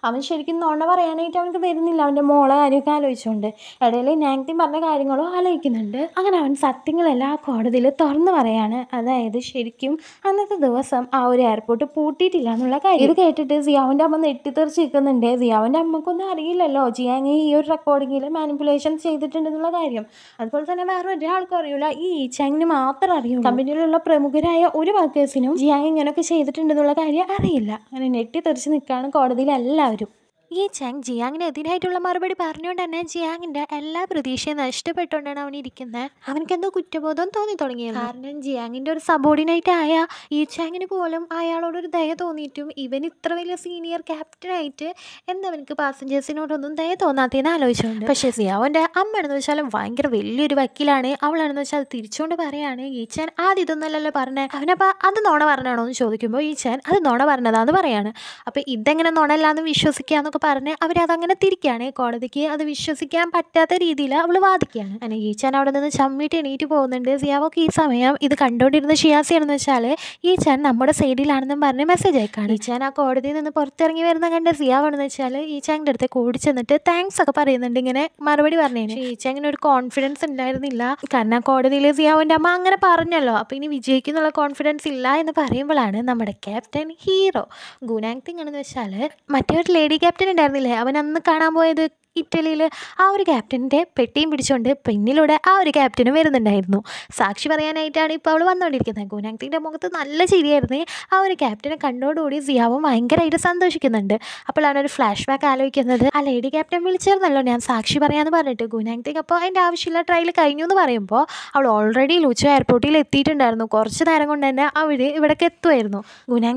അവൻ ശരിക്കും നോണ പറയാനായിട്ട് അവനക്ക് വരുന്നില്ല അവൻ്റെ മോളെ കാര്യമൊക്കെ ആലോചിച്ചുകൊണ്ട് ഇടയിൽ ഞാങ്തിയും പറഞ്ഞ കാര്യങ്ങളും ആലോചിക്കുന്നുണ്ട് അങ്ങനെ അവൻ സത്യങ്ങളെല്ലാം ആ കോടതിയിൽ തുറന്നു പറയാണ് അതായത് ശരിക്കും അന്നത്തെ ദിവസം ആ ഒരു എയർപോർട്ട് പൂട്ടിയിട്ടില്ല എന്നുള്ള കാര്യം ഇത് കേട്ടിട്ട് സിയാവിൻ്റെ അമ്മ നെട്ടിത്തെറിച്ച് നിൽക്കുന്നുണ്ട് ബിഹേവ് ചെയ്യുക അവൻ്റെ അമ്മക്കൊന്നും അറിയില്ലല്ലോ ജിയാങ് ഈ ഒരു റെക്കോർഡിങ്ങിൽ മാനിപ്പുലേഷൻ ചെയ്തിട്ടുണ്ടെന്നുള്ള കാര്യം അതുപോലെ തന്നെ വേറെ ഒരാൾക്കും അറിയില്ല ഈ ചാങ്ങിന് മാത്രം അറിയൂ കമ്പനിയിലുള്ള പ്രമുഖരായ ഒരു വർക്കേഴ്സിനും ജിയാങ് ഇങ്ങനെയൊക്കെ ചെയ്തിട്ടുണ്ടെന്നുള്ള കാര്യം അറിയില്ല അങ്ങനെ ഞെട്ടി തെറിച്ച് നിൽക്കുകയാണ് കോടതിയിൽ എല്ലാവരും ഈ ചാങ് ജിയാങ്ങിന് എതിരായിട്ടുള്ള മറുപടി പറഞ്ഞുകൊണ്ട് തന്നെ ജിയാങ്ങിന്റെ എല്ലാ പ്രതീക്ഷയും നഷ്ടപ്പെട്ടുകൊണ്ടാണ് അവൻ ഇരിക്കുന്നത് അവനക്കെന്തോ കുറ്റബോധം തോന്നി തുടങ്ങിയത് കാരണം ജിയാങ്ങിന്റെ ഒരു സബോർഡിനേറ്റ് ആയ ഈ ചാങ്ങിന് പോലും അയാളോടൊരു ദയ തോന്നിയിട്ടും ഇവൻ ഇത്ര വലിയ സീനിയർ ആയിട്ട് എന്തവനക്ക് പാസഞ്ചേഴ്സിനോടൊന്നും ദയ തോന്നാത്തതെന്ന് ആലോചിച്ചുകൊണ്ട് പക്ഷേ അമ്മ അമ്മയാണെന്ന് വെച്ചാൽ ഭയങ്കര വലിയൊരു വക്കീലാണ് അവളാണെന്ന് വെച്ചാൽ തിരിച്ചുകൊണ്ട് പറയാണ് ഈ ചാൻ ആദ്യം ഇതൊന്നല്ലല്ലോ പറഞ്ഞേ അവനപ്പ അത് നോണ പറഞ്ഞാണോ എന്ന് ചോദിക്കുമ്പോൾ ഈ ചാൻ അത് നോണ പറഞ്ഞതാന്ന് പറയാണ് അപ്പൊ ഇതെങ്ങനെ നോണല്ലാന്ന് വിശ്വസിക്കുക എന്നൊക്കെ പറഞ്ഞ് അവരതങ്ങനെ തിരിക്കുകയാണ് കോടതിക്ക് അത് വിശ്വസിക്കാൻ പറ്റാത്ത രീതിയിൽ അവൾ വാദിക്കുകയാണ് അങ്ങനെ ഈച്ചാൻ അവിടെ നിന്ന് ചമ്മിട്ട് എണീറ്റ് പോകുന്നുണ്ട് സിയാവോക്ക് ഈ സമയം ഇത് കണ്ടുകൊണ്ടിരുന്ന ഷിയാസിയാണെന്ന് വെച്ചാൽ ഈച്ചാൻ നമ്മുടെ സൈഡിലാണെന്നും പറഞ്ഞ് മെസ്സേജ് അയക്കാണ് ഈച്ചാൻ ആ കോടതിയിൽ നിന്ന് പുറത്തിറങ്ങി വരുന്ന കണ്ട സിയാവാണെന്ന് വെച്ചാൽ ഈച്ചാങ്ങിൻ്റെ അടുത്ത് കൂടി ചെന്നിട്ട് താങ്ക്സ് ഒക്കെ പറയുന്നുണ്ട് ഇങ്ങനെ മറുപടി പറഞ്ഞു ഈച്ചാങ്ങിന് ഒരു കോൺഫിഡൻസ് ഉണ്ടായിരുന്നില്ല കാരണം കോടതിയിലെ സിയാവിൻ്റെ അമ്മ അങ്ങനെ പറഞ്ഞല്ലോ അപ്പോൾ ഇനി വിജയിക്കുന്നുള്ള കോൺഫിഡൻസ് ഇല്ല എന്ന് പറയുമ്പോഴാണ് നമ്മുടെ ക്യാപ്റ്റൻ ഹീറോ ഗുണാങ് തിങ് ആണെന്ന് വെച്ചാൽ മറ്റേ ഒരു ലേഡി ക്യാപ്റ്റൻ ഉണ്ടായിരുന്നില്ലേ അവൻ അന്ന് കാണാൻ പോയത് ഇറ്റലിയിൽ ആ ഒരു ക്യാപ്റ്റൻ്റെ പെട്ടിയും പിടിച്ചുകൊണ്ട് പിന്നിലൂടെ ആ ഒരു ക്യാപ്റ്റനും വരുന്നുണ്ടായിരുന്നു സാക്ഷി പറയാനായിട്ടാണ് ഇപ്പോൾ അവൾ വന്നുകൊണ്ടിരിക്കുന്നത് ഗുനാങ്തിൻ്റെ മുഖത്ത് നല്ല ചിരിയായിരുന്നേ ആ ഒരു ക്യാപ്റ്റനെ കണ്ടോടുകൂടി സിയാവും ഭയങ്കരമായിട്ട് സന്തോഷിക്കുന്നുണ്ട് അപ്പോഴാണ് ഒരു ഫ്ലാഷ് ബാക്ക് ആലോചിക്കുന്നത് ആ ലേഡി ക്യാപ്റ്റൻ വിളിച്ചിരുന്നല്ലോ ഞാൻ സാക്ഷി പറയാമെന്ന് പറഞ്ഞിട്ട് ഗുനാങ്തിക്ക് അപ്പോൾ അതിൻ്റെ ആവശ്യമില്ല ട്രയൽ കഴിഞ്ഞു എന്ന് പറയുമ്പോൾ അവൾ ഓൾറെഡി ലൂച്ച എയർപോർട്ടിൽ എത്തിയിട്ടുണ്ടായിരുന്നു കുറച്ച് നേരം കൊണ്ട് തന്നെ അവർ ഇവിടേക്ക് എത്തുമായിരുന്നു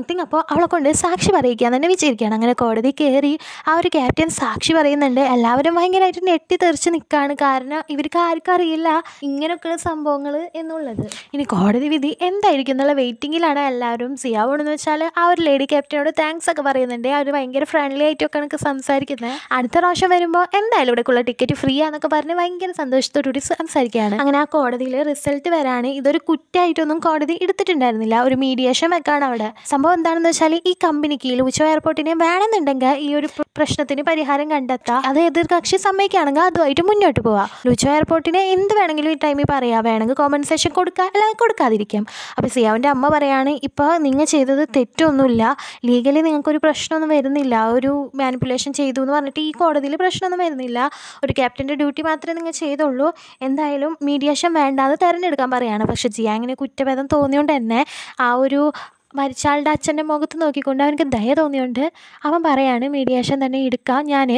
തിങ് അപ്പോൾ അവളെ കൊണ്ട് സാക്ഷി പറയിക്കുക തന്നെ വിചാരിക്കുകയാണ് അങ്ങനെ കോടതി കയറി ആ ഒരു ക്യാപ്റ്റൻ സാക്ഷി പറയുന്നുണ്ട് എല്ലാ എല്ലാവരും ഭയങ്കരമായിട്ട് ഞെട്ടി തെറിച്ച് നിൽക്കുകയാണ് കാരണം ഇവർക്ക് ആർക്കും അറിയില്ല ഇങ്ങനെയൊക്കെയുള്ള സംഭവങ്ങൾ എന്നുള്ളത് ഇനി കോടതി വിധി എന്തായിരിക്കും എന്നുള്ള വെയിറ്റിങ്ങിലാണ് എല്ലാവരും എന്ന് വെച്ചാൽ ആ ഒരു ലേഡി ക്യാപ്റ്റനോട് താങ്ക്സ് ഒക്കെ പറയുന്നുണ്ട് അവർ ഭയങ്കര ഫ്രണ്ട്ലി എനിക്ക് സംസാരിക്കുന്നത് അടുത്ത പ്രാവശ്യം വരുമ്പോൾ എന്തായാലും ഇവിടേക്കുള്ള ടിക്കറ്റ് ഫ്രീ ആണെന്നൊക്കെ പറഞ്ഞ് ഭയങ്കര സന്തോഷത്തോടുകൂടി സംസാരിക്കുകയാണ് അങ്ങനെ ആ കോടതിയിൽ റിസൾട്ട് വരാണ് ഇതൊരു കുറ്റമായിട്ടൊന്നും കോടതി എടുത്തിട്ടുണ്ടായിരുന്നില്ല ഒരു മീഡിയേഷൻ വെക്കാണ് അവിടെ സംഭവം എന്താണെന്ന് വെച്ചാൽ ഈ കമ്പനിക്ക് ലൂച്ചോ എയർപോർട്ടിനെ വേണമെന്നുണ്ടെങ്കിൽ ഈ ഒരു പ്രശ്നത്തിന് പരിഹാരം കണ്ടെത്താം അത് ചതുർകക്ഷി സമ്മതിക്കുകയാണെങ്കിൽ അതുമായിട്ട് മുന്നോട്ട് പോവാം ലുച്ചോ എയർപോർട്ടിന് എന്ത് വേണമെങ്കിലും ഈ ടൈമിൽ പറയാം വേണമെങ്കിൽ കോമ്പൻസേഷൻ കൊടുക്കുക അല്ലെങ്കിൽ കൊടുക്കാതിരിക്കാം അപ്പോൾ സിയാവിൻ്റെ അമ്മ പറയാണ് ഇപ്പോൾ നിങ്ങൾ ചെയ്തത് തെറ്റൊന്നുമില്ല ലീഗലി നിങ്ങൾക്കൊരു പ്രശ്നമൊന്നും വരുന്നില്ല ഒരു മാനിപ്പുലേഷൻ ചെയ്തു എന്ന് പറഞ്ഞിട്ട് ഈ കോടതിയിൽ പ്രശ്നമൊന്നും വരുന്നില്ല ഒരു ക്യാപ്റ്റൻ്റെ ഡ്യൂട്ടി മാത്രമേ നിങ്ങൾ ചെയ്തുള്ളൂ എന്തായാലും മീഡിയേഷൻ വേണ്ടാതെ തിരഞ്ഞെടുക്കാൻ പറയുകയാണ് പക്ഷേ ജിയാങ്ങിനെ കുറ്റഭേദം തോന്നിയോണ്ട് തന്നെ ആ ഒരു മരിച്ചാളുടെ അച്ഛൻ്റെ മുഖത്ത് നോക്കിക്കൊണ്ട് അവനക്ക് ദയ തോന്നിയോണ്ട് അവൻ പറയാണ് മീഡിയേഷൻ തന്നെ എടുക്കാം ഞാൻ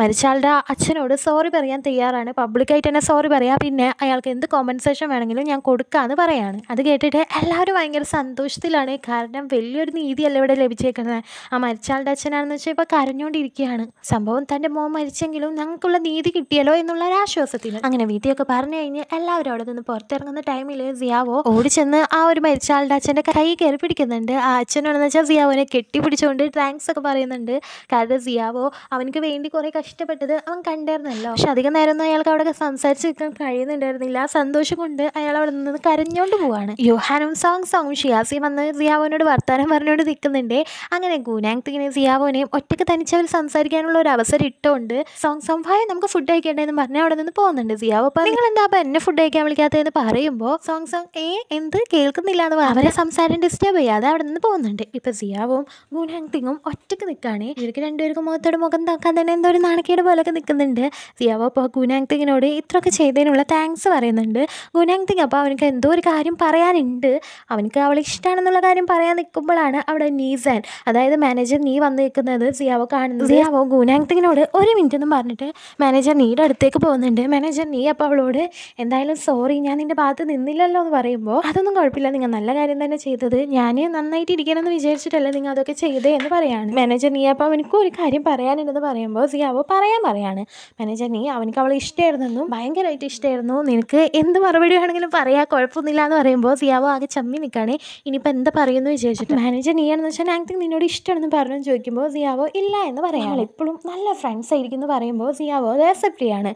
മരിച്ചയാളുടെ അച്ഛനോട് സോറി പറയാൻ തയ്യാറാണ് പബ്ലിക്കായിട്ട് തന്നെ സോറി പറയാം പിന്നെ അയാൾക്ക് എന്ത് കോമ്പൻസേഷൻ വേണമെങ്കിലും ഞാൻ കൊടുക്കാമെന്ന് പറയാണ് അത് കേട്ടിട്ട് എല്ലാവരും ഭയങ്കര സന്തോഷത്തിലാണ് കാരണം വലിയൊരു നീതിയല്ല ഇവിടെ ലഭിച്ചേക്കുന്നത് ആ മരിച്ചയാളുടെ അച്ഛനാണെന്ന് വെച്ചാൽ ഇപ്പോൾ കരഞ്ഞുകൊണ്ടിരിക്കുകയാണ് സംഭവം തൻ്റെ മോൻ മരിച്ചെങ്കിലും ഞങ്ങൾക്കുള്ള നീതി കിട്ടിയല്ലോ എന്നുള്ള ഒരു ആശ്വാസത്തിൽ അങ്ങനെ വീതിയൊക്കെ പറഞ്ഞു കഴിഞ്ഞ് എല്ലാവരും അവിടെ നിന്ന് പുറത്തിറങ്ങുന്ന ടൈമിൽ സിയാവോ ഓടിച്ചെന്ന് ആ ഒരു മരിച്ച അച്ഛൻ്റെ കൈ കയറി പിടിക്കുന്നുണ്ട് ആ അച്ഛനാണെന്ന് വെച്ചാൽ സിയാവോനെ കെട്ടിപ്പിടിച്ചുകൊണ്ട് താങ്ക്സ് ഒക്കെ പറയുന്നുണ്ട് കാരണം സിയാവോ അവനക്ക് വേണ്ടി കുറേ ഇഷ്ടപ്പെട്ടത് അവൻ കണ്ടായിരുന്നല്ലോ പക്ഷെ അധികം നേരമൊന്നും അയാൾക്ക് അവിടെ സംസാരിച്ച് നിൽക്കാൻ കഴിയുന്നുണ്ടായിരുന്നില്ല ആ സന്തോഷം കൊണ്ട് അയാൾ അവിടെ നിന്ന് കരഞ്ഞുകൊണ്ട് പോവാണ് യുഹാനും സോങ് സോങ് ഷിയാസി വന്ന് സിയാവോനോട് വർത്താനം പറഞ്ഞുകൊണ്ട് നിൽക്കുന്നുണ്ട് അങ്ങനെ ഗുനാങ് തിങ്ങനെ സിയാവോനെയും ഒറ്റയ്ക്ക് തനിച്ചവർ സംസാരിക്കാനുള്ള ഒരു അവസരം ഇട്ടുകൊണ്ട് സോങ് സോങ് ഭായ നമുക്ക് ഫുഡ് കഴിക്കേണ്ടതെന്ന് പറഞ്ഞ് അവിടെ നിന്ന് പോകുന്നുണ്ട് സിയാവോ അപ്പം നിങ്ങൾ എന്താ അപ്പം എന്നെ ഫുഡ് കഴിക്കാൻ വിളിക്കാത്തതെന്ന് പറയുമ്പോൾ സോങ് സോങ് ഏ എന്ത് കേൾക്കുന്നില്ല എന്ന് അവരെ സംസാരം ഡിസ്റ്റർബ് ചെയ്യാതെ അവിടെ നിന്ന് പോകുന്നുണ്ട് ഇപ്പം സിയാവും ഗുനാങ് തിങ്ങും ഒറ്റയ്ക്ക് നിൽക്കുകയാണ് ഇവർക്ക് രണ്ടുപേർക്കും മുഖത്തോട് മുഖം താക്കാൻ തന്നെ എന്തോ ഒരു നാണക്കേട് പോലൊക്കെ നിൽക്കുന്നുണ്ട് സിയാവോ അപ്പോൾ ഗുനാങ് തിങ്ങിനോട് ഇത്രയൊക്കെ ചെയ്തതിനുള്ള താങ്ക്സ് പറയുന്നുണ്ട് ഗുനാങ് തിങ് അപ്പോൾ അവനക്ക് എന്തോ ഒരു കാര്യം പറയാനുണ്ട് അവനക്ക് അവളെ ഇഷ്ടമാണെന്നുള്ള കാര്യം പറയാൻ നിൽക്കുമ്പോഴാണ് അവിടെ നീസാൻ അതായത് മാനേജർ നീ വന്ന് നിൽക്കുന്നത് സിയാവോ കാണുന്നത് സിയാവോ ഗുനാങ് തിങ്ങിനോട് ഒരു മിനിറ്റ് എന്നും പറഞ്ഞിട്ട് മാനേജർ നീയുടെ അടുത്തേക്ക് പോകുന്നുണ്ട് മാനേജർ നീ അപ്പോൾ അവളോട് എന്തായാലും സോറി ഞാൻ നിൻ്റെ ഭാഗത്ത് നിന്നില്ലല്ലോ എന്ന് പറയുമ്പോൾ അതൊന്നും കുഴപ്പമില്ല നിങ്ങൾ നല്ല കാര്യം തന്നെ ചെയ്തത് ഞാൻ നന്നായിട്ട് ഇരിക്കണമെന്ന് വിചാരിച്ചിട്ടല്ല നിങ്ങൾ അതൊക്കെ ചെയ്തേ എന്ന് പറയാണ് മാനേജർ നീ അപ്പോൾ അവനക്കും ഒരു കാര്യം പറയാനുണ്ടെന്ന് പറയുമ്പോൾ സിയാവോ പറയാൻ പറയാണ് മാനേജർ നീ അവനക്ക് അവളെ ഇഷ്ടമായിരുന്നു ഭയങ്കരമായിട്ട് ഇഷ്ടമായിരുന്നു നിനക്ക് എന്ത് മറുപടി വേണമെങ്കിലും പറയാ കുഴപ്പമൊന്നുമില്ല എന്ന് പറയുമ്പോൾ സിയാവോ ആകെ ചമ്മി നിൽക്കുകയാണ് ഇനിയിപ്പോൾ എന്താ പറയുമെന്ന് വിചാരിച്ചിട്ട് മാനേജർ ആണെന്ന് വെച്ചാൽ ഞങ്ങൾക്ക് നിന്നോട് ഇഷ്ടമാണെന്ന് പറഞ്ഞു ചോദിക്കുമ്പോൾ സിയാവോ ഇല്ല എന്ന് പറയാം ഇപ്പോഴും നല്ല ഫ്രണ്ട്സ് ആയിരിക്കും എന്ന് പറയുമ്പോൾ സിയാവോ അത് അക്സെപ്റ്റ് ചെയ്യാണ്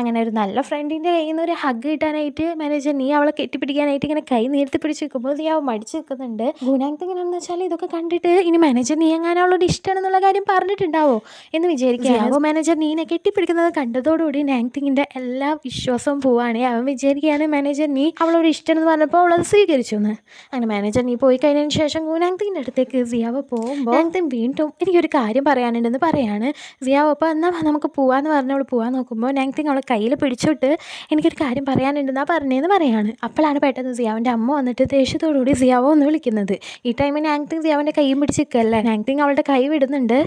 അങ്ങനെ ഒരു നല്ല ഫ്രണ്ടിൻ്റെ കയ്യിൽ നിന്ന് ഒരു ഹഗ് കിട്ടാനായിട്ട് മാനേജർ നീ അവളെ കെട്ടിപ്പിടിക്കാനായിട്ട് ഇങ്ങനെ കൈ നേരത്തെ പിടിച്ച് വെക്കുമ്പോൾ നീ അവൾ മടിച്ച് നിൽക്കുന്നുണ്ട് ഗുണാങ്ക് എങ്ങനെയാണെന്ന് വെച്ചാൽ ഇതൊക്കെ കണ്ടിട്ട് ഇനി മാനേജർ നീ എങ്ങനെ അവളോട് ഇഷ്ടമാണെന്നുള്ള കാര്യം പറഞ്ഞിട്ടുണ്ടാവോ എന്ന് വിചാരിക്കുക അപ്പോൾ മാനേജർ നീനെ കെട്ടിപ്പിടിക്കുന്നത് കണ്ടതോടുകൂടി നാങ്തിങ്ങിൻ്റെ എല്ലാ വിശ്വാസവും പോവാണ് അവൻ വിചാരിക്കുകയാണ് മാനേജർ നീ അവളോട് ഇഷ്ടമെന്ന് പറഞ്ഞപ്പോൾ അവളത് സ്വീകരിച്ചു എന്ന് അങ്ങനെ മാനേജർ നീ പോയി കഴിഞ്ഞതിന് ശേഷം ഗുണാങ്തിൻ്റെ അടുത്തേക്ക് സിയാവ പോകുമ്പോൾ നാങ്തിങ് വീണ്ടും എനിക്കൊരു കാര്യം പറയാനുണ്ടെന്ന് പറയാണ് സിയാവ് അപ്പോൾ എന്നാൽ നമുക്ക് പോവാന്ന് പറഞ്ഞ് അവൾ നോക്കുമ്പോൾ നാങ്തിങ് അവളെ കയ്യിൽ പിടിച്ചിട്ട് എനിക്കൊരു കാര്യം പറയാനുണ്ടെന്നാണ് പറഞ്ഞതെന്ന് പറയാണ് അപ്പോഴാണ് പെട്ടെന്ന് സിയാവിൻ്റെ അമ്മ വന്നിട്ട് ദേഷ്യത്തോടുകൂടി സിയാവോ ഒന്ന് വിളിക്കുന്നത് ഈ ടൈമിൽ നാങ്തിങ് സിയാവിൻ്റെ കൈയും പിടിച്ച് നിൽക്കല്ലേ നാങ്തിങ് അവളുടെ കൈ വിടുന്നുണ്ട്